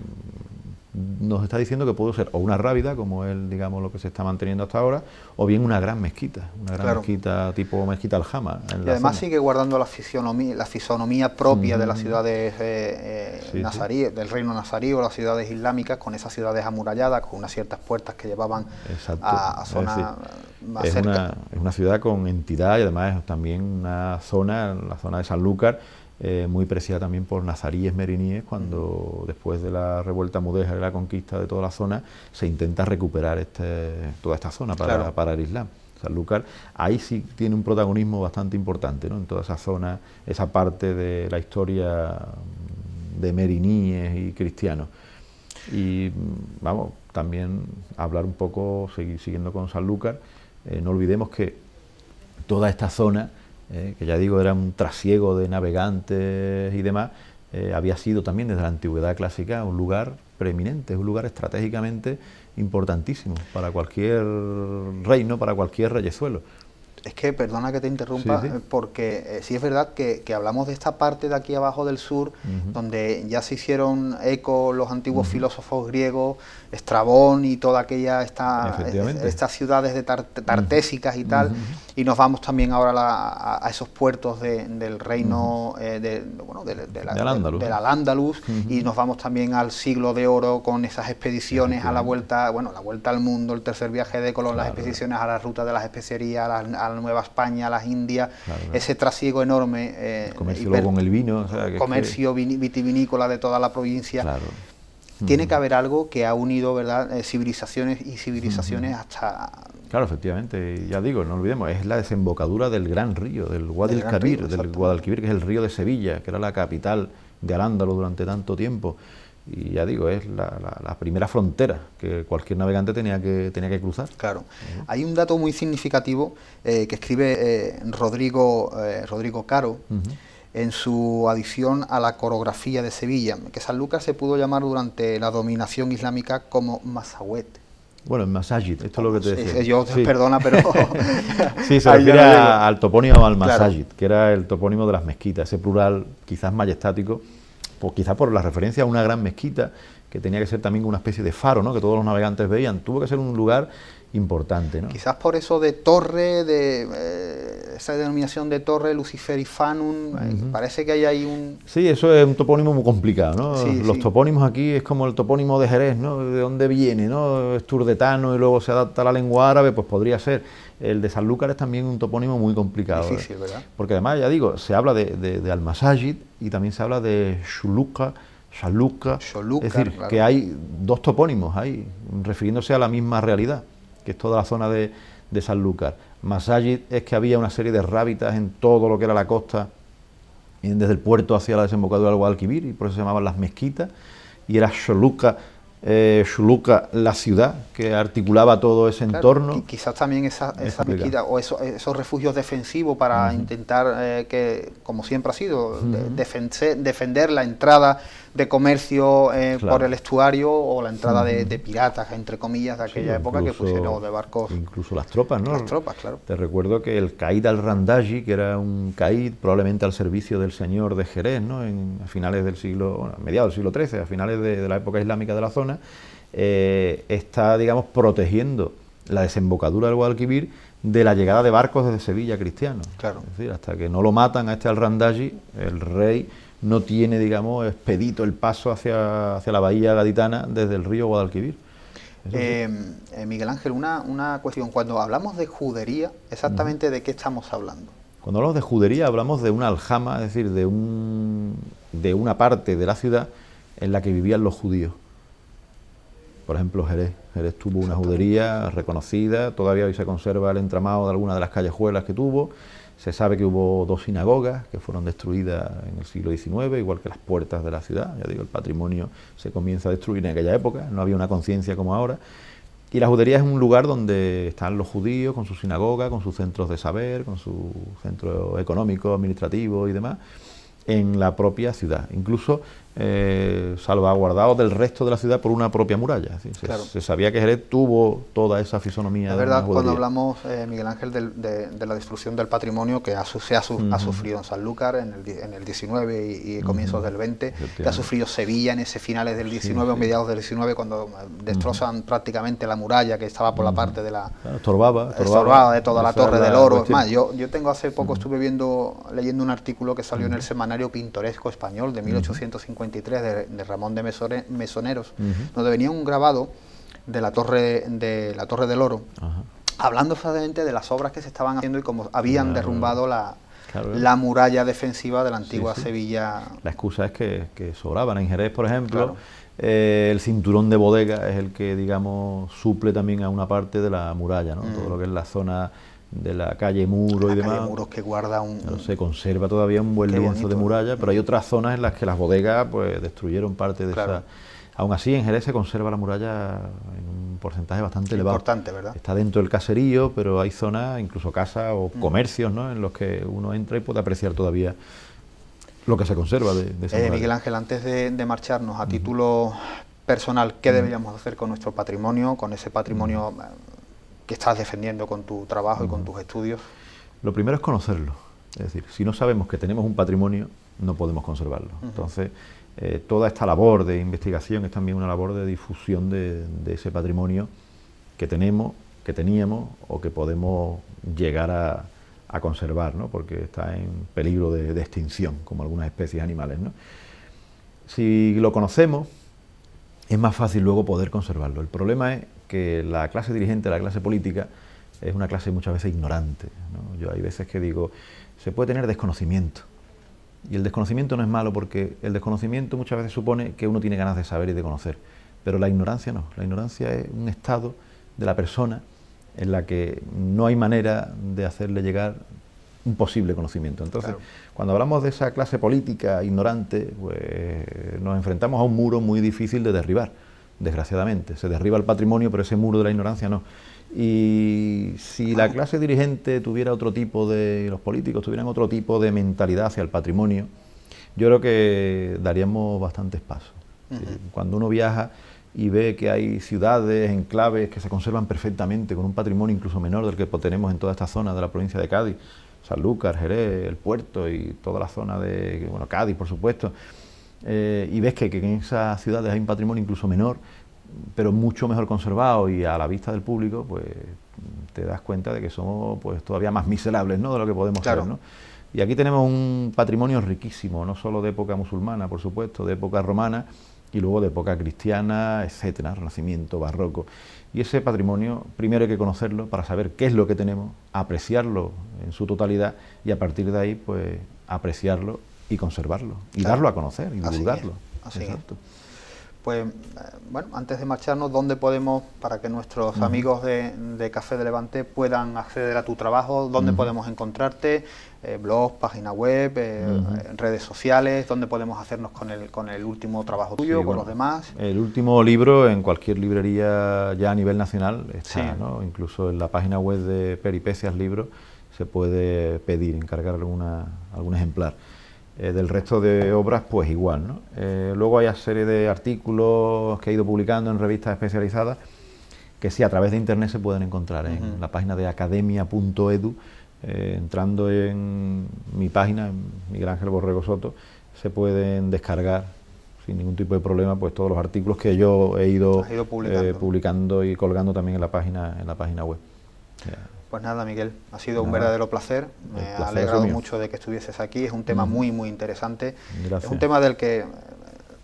nos está diciendo que puede ser o una rábida, como es digamos, lo que se está manteniendo hasta ahora, o bien una gran mezquita, una gran mezquita tipo mezquita al En y además sigue guardando la fisonomía, la fisonomía propia de las mm. ciudades eh, eh, del reino nazarí o las ciudades islámicas, con esas ciudades amuralladas, con unas ciertas puertas que llevaban a, a más es Una, es una ciudad con entidad y además es también una zona, la zona de Sanlúcar, eh, muy preciada también por nazaríes meriníes, cuando después de la revuelta mudeja y la conquista de toda la zona, se intenta recuperar este, toda esta zona para, para el Islam. Sanlúcar, ahí sí tiene un protagonismo bastante importante, En toda esa zona, esa parte de la historia de meriníes y cristianos. Y vamos, también hablar un poco, seguir siguiendo con Sanlúcar, eh, no olvidemos que toda esta zona eh, que ya digo era un trasiego de navegantes y demás, eh, había sido también desde la antigüedad clásica un lugar preeminente, un lugar estratégicamente importantísimo para cualquier reino, para cualquier reyezuelo. Es que, perdona que te interrumpa, eh, porque sí es verdad que, hablamos de esta parte de aquí abajo del sur, donde ya se hicieron eco los antiguos filósofos griegos, Estrabón y toda aquella esta, estas ciudades de tartésicas y tal, y nos vamos también ahora a, esos puertos del reino eh, de, bueno, de, la, Andalucía y nos vamos también al siglo de oro con esas expediciones a la vuelta, bueno, la vuelta al mundo, el tercer viaje de Colón, las expediciones a la ruta de las especerías, a la, Nueva España, a las Indias, ese trasiego enorme. Eh, comercio con el vino. comercio vitivinícola de toda la provincia. Tiene que haber algo que ha unido ¿verdad? Eh, civilizaciones y civilizaciones hasta... Claro, efectivamente, ya digo, no olvidemos, es la desembocadura del gran río, del Guadalquivir, del Guadalquivir, que es el río de Sevilla, que era la capital de Alándalo durante tanto tiempo. Y ya digo, es la, primera frontera que cualquier navegante tenía que, tenía que cruzar. Claro. Hay un dato muy significativo eh, que escribe eh, Rodrigo, Rodrigo Caro, en su adición a la coreografía de Sevilla, que San Lucas se pudo llamar durante la dominación islámica como Mazahuet. Bueno, el esto es lo que te decía. Yo, perdona, pero... sí, se refiere al topónimo al Masajid, que era el topónimo de las mezquitas, ese plural quizás majestático, pues quizás por la referencia a una gran mezquita, que tenía que ser también una especie de faro, ¿no? que todos los navegantes veían. Tuvo que ser un lugar importante. Quizás por eso de torre, de eh, esa denominación de torre Lucifer y Fanun eh, parece que hay ahí un... Sí, eso es un topónimo muy complicado, ¿no? Los topónimos aquí es como el topónimo de Jerez, ¿no? ¿De dónde viene, no? Es turdetano y luego se adapta a la lengua árabe, pues podría ser. El de Sanlúcar es también un topónimo muy complicado. ¿eh? Difícil, ¿verdad? Porque además, ya digo, se habla de, de, y también se habla de Shuluka, Shaluka. es decir, que hay dos topónimos ahí, refiriéndose a la misma realidad que es toda la zona de, de Sanlúcar. Masajid es que había una serie de rábitas en todo lo que era la costa, desde el puerto hacia la desembocadura del Guadalquivir, y por eso se llamaban las mezquitas, y era Sholuca, eh, la ciudad que articulaba todo ese entorno... ...y Quizás también esa mezquita... o esos, refugios defensivos para intentar eh, que, como siempre ha sido, defender la entrada de comercio eh, por el estuario o la entrada de, piratas, entre comillas, de aquella época que pusieron de barcos. Incluso las tropas, ¿no? Las tropas, claro. Te recuerdo que el Caid al-Randaji, que era un Caid probablemente al servicio del señor de Jerez, ¿no? En, a finales del siglo, a mediados del siglo XIII, a finales de, la época islámica de la zona, eh, está, digamos, protegiendo la desembocadura del Guadalquivir de la llegada de barcos desde Sevilla cristianos. Claro. Es decir, hasta que no lo matan a este al-Randaji, el rey no tiene, digamos, expedito el paso hacia, hacia la bahía gaditana desde el río Guadalquivir. Eh, eh, Miguel Ángel, una, cuestión. Cuando hablamos de judería, ¿exactamente de qué estamos hablando? Cuando hablamos de judería hablamos de una aljama, es decir, de, un, de una parte de la ciudad en la que vivían los judíos. Por ejemplo, Jerez. Jerez tuvo una judería reconocida, todavía hoy se conserva el entramado de alguna de las callejuelas que tuvo. Se sabe que hubo dos sinagogas que fueron destruidas en el siglo XIX, igual que las puertas de la ciudad. Ya digo, el patrimonio se comienza a destruir en aquella época, no había una conciencia como ahora. Y la judería es un lugar donde están los judíos con su sinagoga, con sus centros de saber, con su centro económico, administrativo y demás, en la propia ciudad. Incluso eh, salvaguardado del resto de la ciudad por una propia muralla. Se, sabía que Jerez tuvo toda esa fisonomía. Es verdad, cuando hablamos, eh, Miguel Ángel, de, la destrucción del patrimonio que ha, se ha, sufrido en Sanlúcar en el, en el 19 y, comienzos del 20, que ha sufrido Sevilla en ese finales del 19 o mediados del 19, cuando eh, destrozan prácticamente la muralla que estaba por la parte de la... torbaba de toda la Torre del Oro. Es más, yo, yo tengo hace poco, estuve viendo, leyendo un artículo que salió en el semanario Pintoresco Español de 1850 de, Ramón de Mesoneros, donde venía un grabado de la Torre, de la torre del Oro, hablando de las obras que se estaban haciendo y cómo habían derrumbado la, muralla defensiva de la antigua Sevilla. La excusa es que, sobraban. En Jerez, por ejemplo, eh, el cinturón de bodega es el que, digamos, suple también a una parte de la muralla, mm. Todo lo que es la zona de la calle Muro y demás. Muros que guarda un. se conserva todavía un buen lienzo de muralla, pero hay otras zonas en las que las bodegas pues destruyeron parte de esa. Aún así, en Jerez se conserva la muralla en un porcentaje bastante elevado. Importante, ¿verdad? Está dentro del caserío, pero hay zonas, incluso casas o mm. comercios, ¿no? en los que uno entra y puede apreciar todavía lo que se conserva de, esa eh, Miguel Ángel, antes de, marcharnos, a título personal, ¿qué deberíamos hacer con nuestro patrimonio, con ese patrimonio que estás defendiendo con tu trabajo y con tus estudios? Lo primero es conocerlo. Es decir, si no sabemos que tenemos un patrimonio, no podemos conservarlo. Entonces, eh, toda esta labor de investigación es también una labor de difusión de, ese patrimonio que tenemos, que teníamos o que podemos llegar a, conservar, ¿no? porque está en peligro de, extinción, como algunas especies animales. Si lo conocemos, es más fácil luego poder conservarlo. El problema es que la clase dirigente, la clase política, es una clase muchas veces ignorante. Yo hay veces que digo, se puede tener desconocimiento. Y el desconocimiento no es malo porque el desconocimiento muchas veces supone que uno tiene ganas de saber y de conocer. Pero la ignorancia no. La ignorancia es un estado de la persona en la que no hay manera de hacerle llegar un posible conocimiento. Entonces, cuando hablamos de esa clase política ignorante, pues, nos enfrentamos a un muro muy difícil de derribar desgraciadamente. Se derriba el patrimonio, pero ese muro de la ignorancia no. Y si la clase dirigente tuviera otro tipo de, los políticos tuvieran otro tipo de mentalidad hacia el patrimonio, yo creo que daríamos bastantes pasos. Cuando uno viaja y ve que hay ciudades, enclaves que se conservan perfectamente, con un patrimonio incluso menor del que tenemos en toda esta zona de la provincia de Cádiz, Sanlúcar, Jerez, el puerto y toda la zona de, bueno, Cádiz, por supuesto, eh, y ves que, en esas ciudades hay un patrimonio incluso menor, pero mucho mejor conservado y a la vista del público, pues te das cuenta de que somos pues todavía más miserables ¿no? de lo que podemos ser. Y aquí tenemos un patrimonio riquísimo, no solo de época musulmana, por supuesto, de época romana, y luego de época cristiana, etcétera, renacimiento, barroco. Y ese patrimonio primero hay que conocerlo para saber qué es lo que tenemos, apreciarlo en su totalidad y a partir de ahí pues apreciarlo y conservarlo, y darlo a conocer, y divulgarlo. Exacto. Pues, eh, bueno, antes de marcharnos, ¿dónde podemos, para que nuestros amigos de, de, Café de Levante puedan acceder a tu trabajo, dónde podemos encontrarte? Eh, blogs, página web, eh, eh, redes sociales, dónde podemos hacernos con el, con el último trabajo tuyo, con los demás. El último libro en cualquier librería ya a nivel nacional está, ¿no? incluso en la página web de Peripecias Libro se puede pedir, encargar alguna, algún ejemplar. Eh, del resto de obras, pues igual. Eh, luego hay una serie de artículos que he ido publicando en revistas especializadas que sí, a través de internet se pueden encontrar en la página de academia.edu. Eh, entrando en mi página, en Miguel Ángel Borrego Soto, se pueden descargar sin ningún tipo de problema pues todos los artículos que yo he ido, publicando. y colgando también en la página, en la página web. Pues nada, Miguel, ha sido pues un verdadero placer. Me ha alegrado mucho de que estuvieses aquí. Es un tema mm. muy, muy interesante. Es un tema del que eh,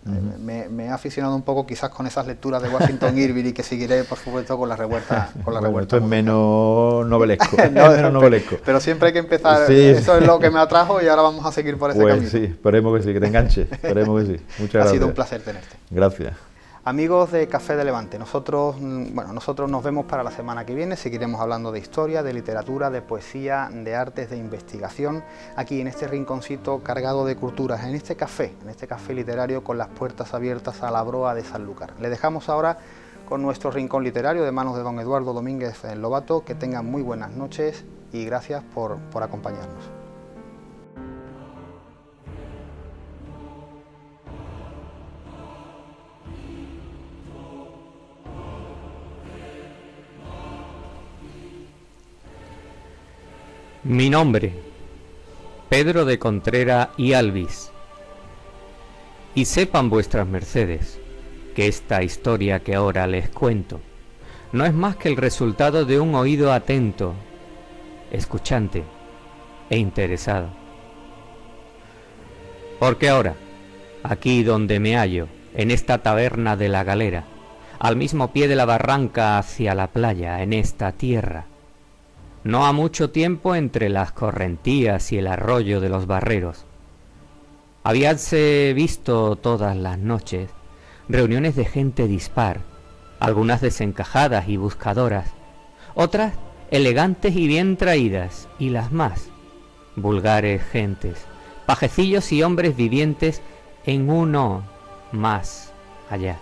mm-hmm. me, he aficionado un poco quizás con esas lecturas de Washington Irving y que seguiré, por supuesto, con la revuelta. Con la revuelta es menos novelesco. Pero, siempre hay que empezar. eso es lo que me atrajo y ahora vamos a seguir por ese pues, camino. Sí, esperemos que sí, que te enganche. Esperemos que sí. Muchas gracias. Ha sido un placer tenerte. Gracias. Amigos de Café de Levante, nosotros, mm, bueno, nosotros nos vemos para la semana que viene, seguiremos hablando de historia, de literatura, de poesía, de artes, de investigación, aquí en este rinconcito cargado de culturas, en este café, en este café literario con las puertas abiertas a la broa de Sanlúcar. Le dejamos ahora con nuestro rincón literario de manos de don Eduardo Domínguez Lobato, que tengan muy buenas noches y gracias por acompañarnos. Mi nombre, Pedro de Contrera y Alvis. Y sepan vuestras mercedes que esta historia que ahora les cuento no es más que el resultado de un oído atento, escuchante e interesado. Porque ahora, aquí donde me hallo, en esta taberna de la galera, al mismo pie de la barranca hacia la playa, en esta tierra, no ha mucho tiempo entre las correntías y el arroyo de los barreros. Habíanse visto todas las noches reuniones de gente dispar, algunas desencajadas y buscadoras, otras elegantes y bien traídas, y las más vulgares gentes, pajecillos y hombres vivientes en uno más allá.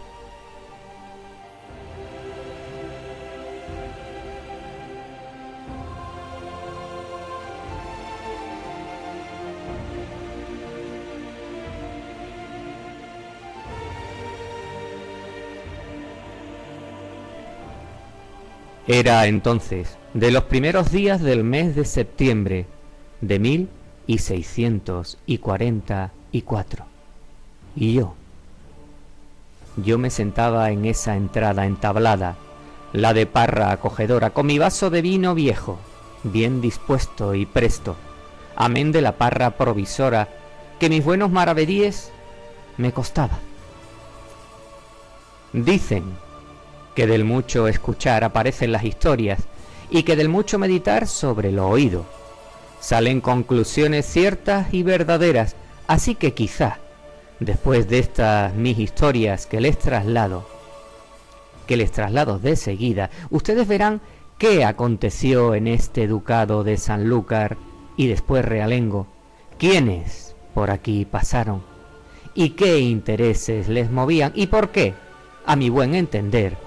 Era entonces de los primeros días del mes de septiembre de 1644. Y yo, yo me sentaba en esa entrada entablada, la de parra acogedora, con mi vaso de vino viejo, bien dispuesto y presto, amén de la parra provisora que mis buenos maravedíes me costaba. Dicen que del mucho escuchar aparecen las historias y que del mucho meditar sobre lo oído. Salen conclusiones ciertas y verdaderas, así que quizá, después de estas mis historias que les traslado, que les traslado de seguida, ustedes verán qué aconteció en este ducado de Sanlúcar y después Realengo, quiénes por aquí pasaron y qué intereses les movían y por qué, a mi buen entender,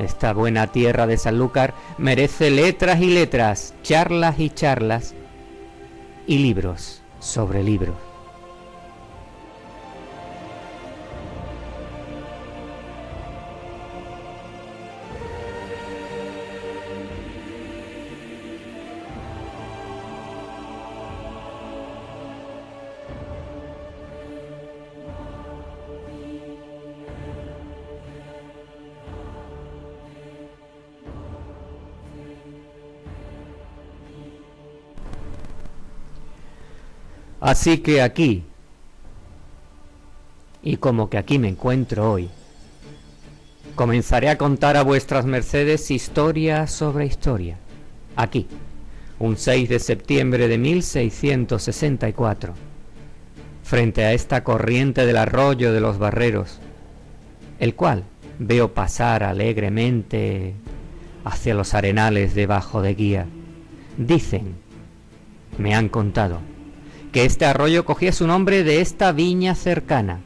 esta buena tierra de Sanlúcar merece letras y letras, charlas y charlas y libros sobre libros. Así que aquí, y como que aquí me encuentro hoy, comenzaré a contar a vuestras mercedes historia sobre historia. Aquí, un 6 de septiembre de 1664, frente a esta corriente del arroyo de los barreros, el cual veo pasar alegremente hacia los arenales debajo de guía. Dicen, me han contado que este arroyo cogía su nombre de esta viña cercana,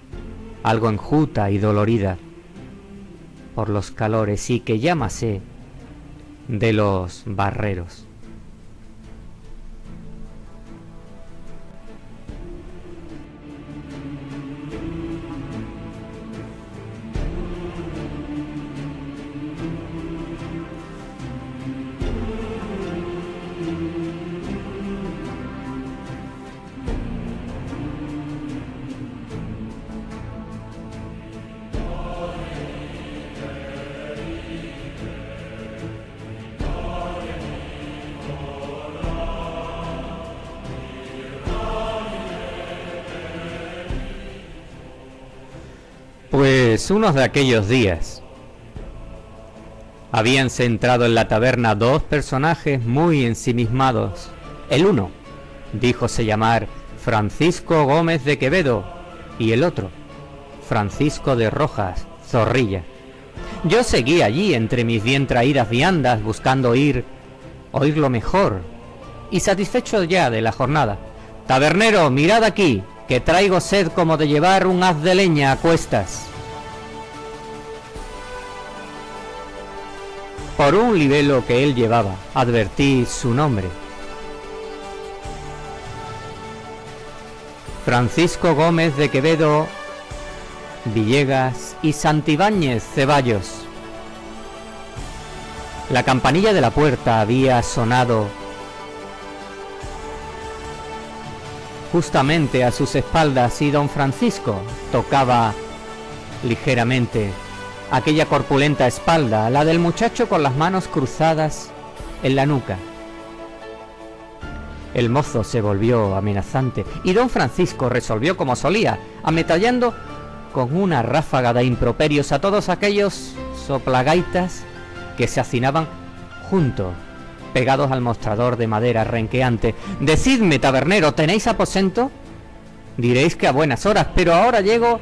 algo enjuta y dolorida por los calores y que llámase de los barreros. Pues unos de aquellos días Habían entrado en la taberna dos personajes muy ensimismados. El uno díjose llamar Francisco Gómez de Quevedo y el otro Francisco de Rojas Zorrilla. Yo seguí allí entre mis bien traídas viandas buscando oír, oír lo mejor y satisfecho ya de la jornada. Tabernero, mirad aquí, que traigo sed como de llevar un haz de leña a cuestas. Por un libelo que él llevaba, advertí su nombre. Francisco Gómez de Quevedo, Villegas y Santibáñez Ceballos. La campanilla de la puerta había sonado justamente a sus espaldas y don Francisco tocaba ligeramente aquella corpulenta espalda, la del muchacho con las manos cruzadas en la nuca. El mozo se volvió amenazante y don Francisco resolvió como solía, ametallando con una ráfaga de improperios a todos aquellos soplagaitas que se hacinaban juntos, pegados al mostrador de madera renqueante. Decidme, tabernero, ¿tenéis aposento? Diréis que a buenas horas, pero ahora llego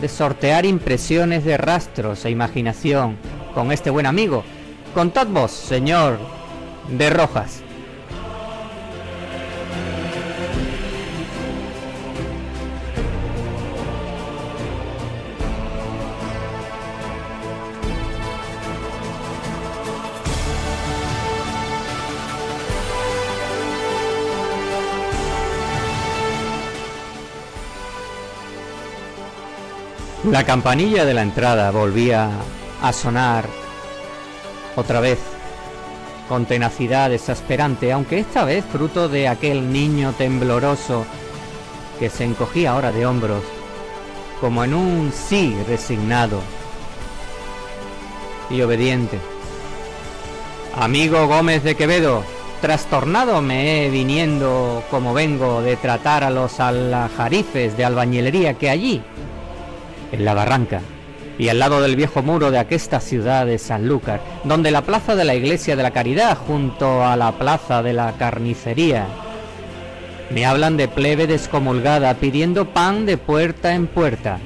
de sortear impresiones de rastros e imaginación con este buen amigo. Contad vos, señor de Rojas. La campanilla de la entrada volvía a sonar otra vez, con tenacidad exasperante, aunque esta vez fruto de aquel niño tembloroso que se encogía ahora de hombros, como en un sí resignado y obediente. Amigo Gómez de Quevedo, trastornado me he viniendo como vengo de tratar a los alajarifes de albañilería que allí en la barranca, y al lado del viejo muro de aquesta ciudad de Sanlúcar, donde la plaza de la Iglesia de la Caridad junto a la plaza de la Carnicería. Me hablan de plebe descomulgada pidiendo pan de puerta en puerta,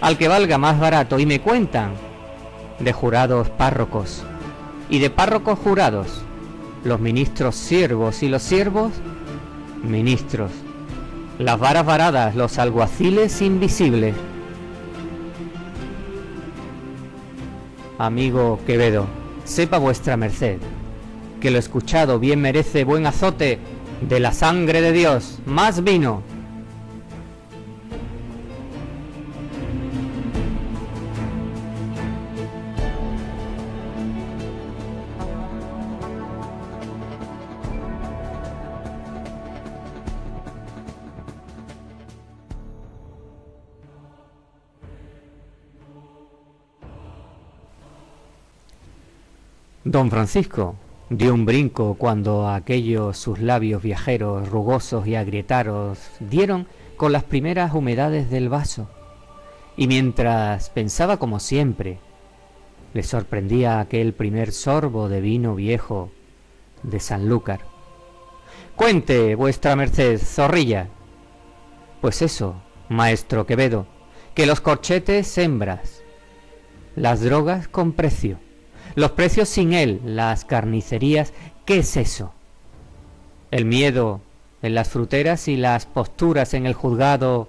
al que valga más barato, y me cuentan de jurados párrocos y de párrocos jurados, los ministros siervos y los siervos ministros, las varas varadas, los alguaciles invisibles Amigo Quevedo, sepa vuestra merced que lo escuchado bien merece buen azote de la sangre de Dios, más vino Don Francisco dio un brinco cuando aquellos sus labios viajeros, rugosos y agrietados, dieron con las primeras humedades del vaso. Y mientras pensaba como siempre, le sorprendía aquel primer sorbo de vino viejo de Sanlúcar. Cuente, vuestra merced, zorrilla. Pues eso, maestro Quevedo, que los corchetes hembras, las drogas con precio. Los precios sin él, las carnicerías, ¿qué es eso? El miedo en las fruteras y las posturas en el juzgado,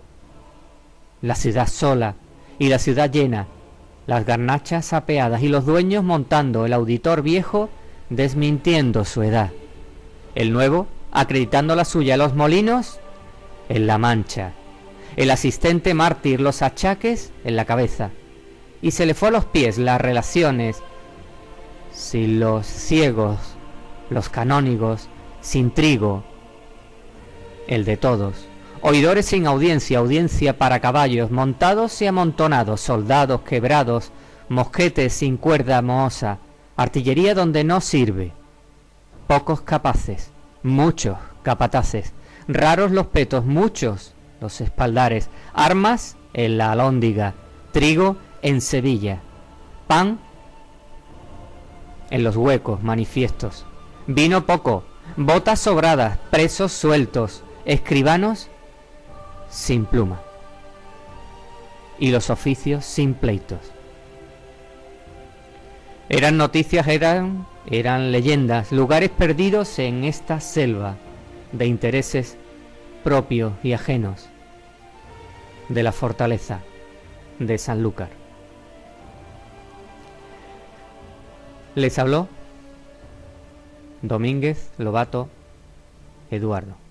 la ciudad sola y la ciudad llena, las garnachas apeadas y los dueños montando, el auditor viejo desmintiendo su edad, el nuevo acreditando la suya, los molinos en la mancha, el asistente mártir, los achaques en la cabeza, y se le fue a los pies las relaciones, sin los ciegos, los canónigos, sin trigo, el de todos, oidores sin audiencia, audiencia para caballos, montados y amontonados, soldados quebrados, mosquetes sin cuerda mohosa, artillería donde no sirve, pocos capaces, muchos capataces, raros los petos, muchos los espaldares, armas en la alhóndiga, trigo en Sevilla, pan en los huecos manifiestos. Vino poco, botas sobradas, presos sueltos, escribanos sin pluma. Y los oficios sin pleitos. Eran noticias, eran, eran leyendas, lugares perdidos en esta selva de intereses propios y ajenos de la fortaleza de San Sanlúcar. Les habló Domínguez Lobato Eduardo.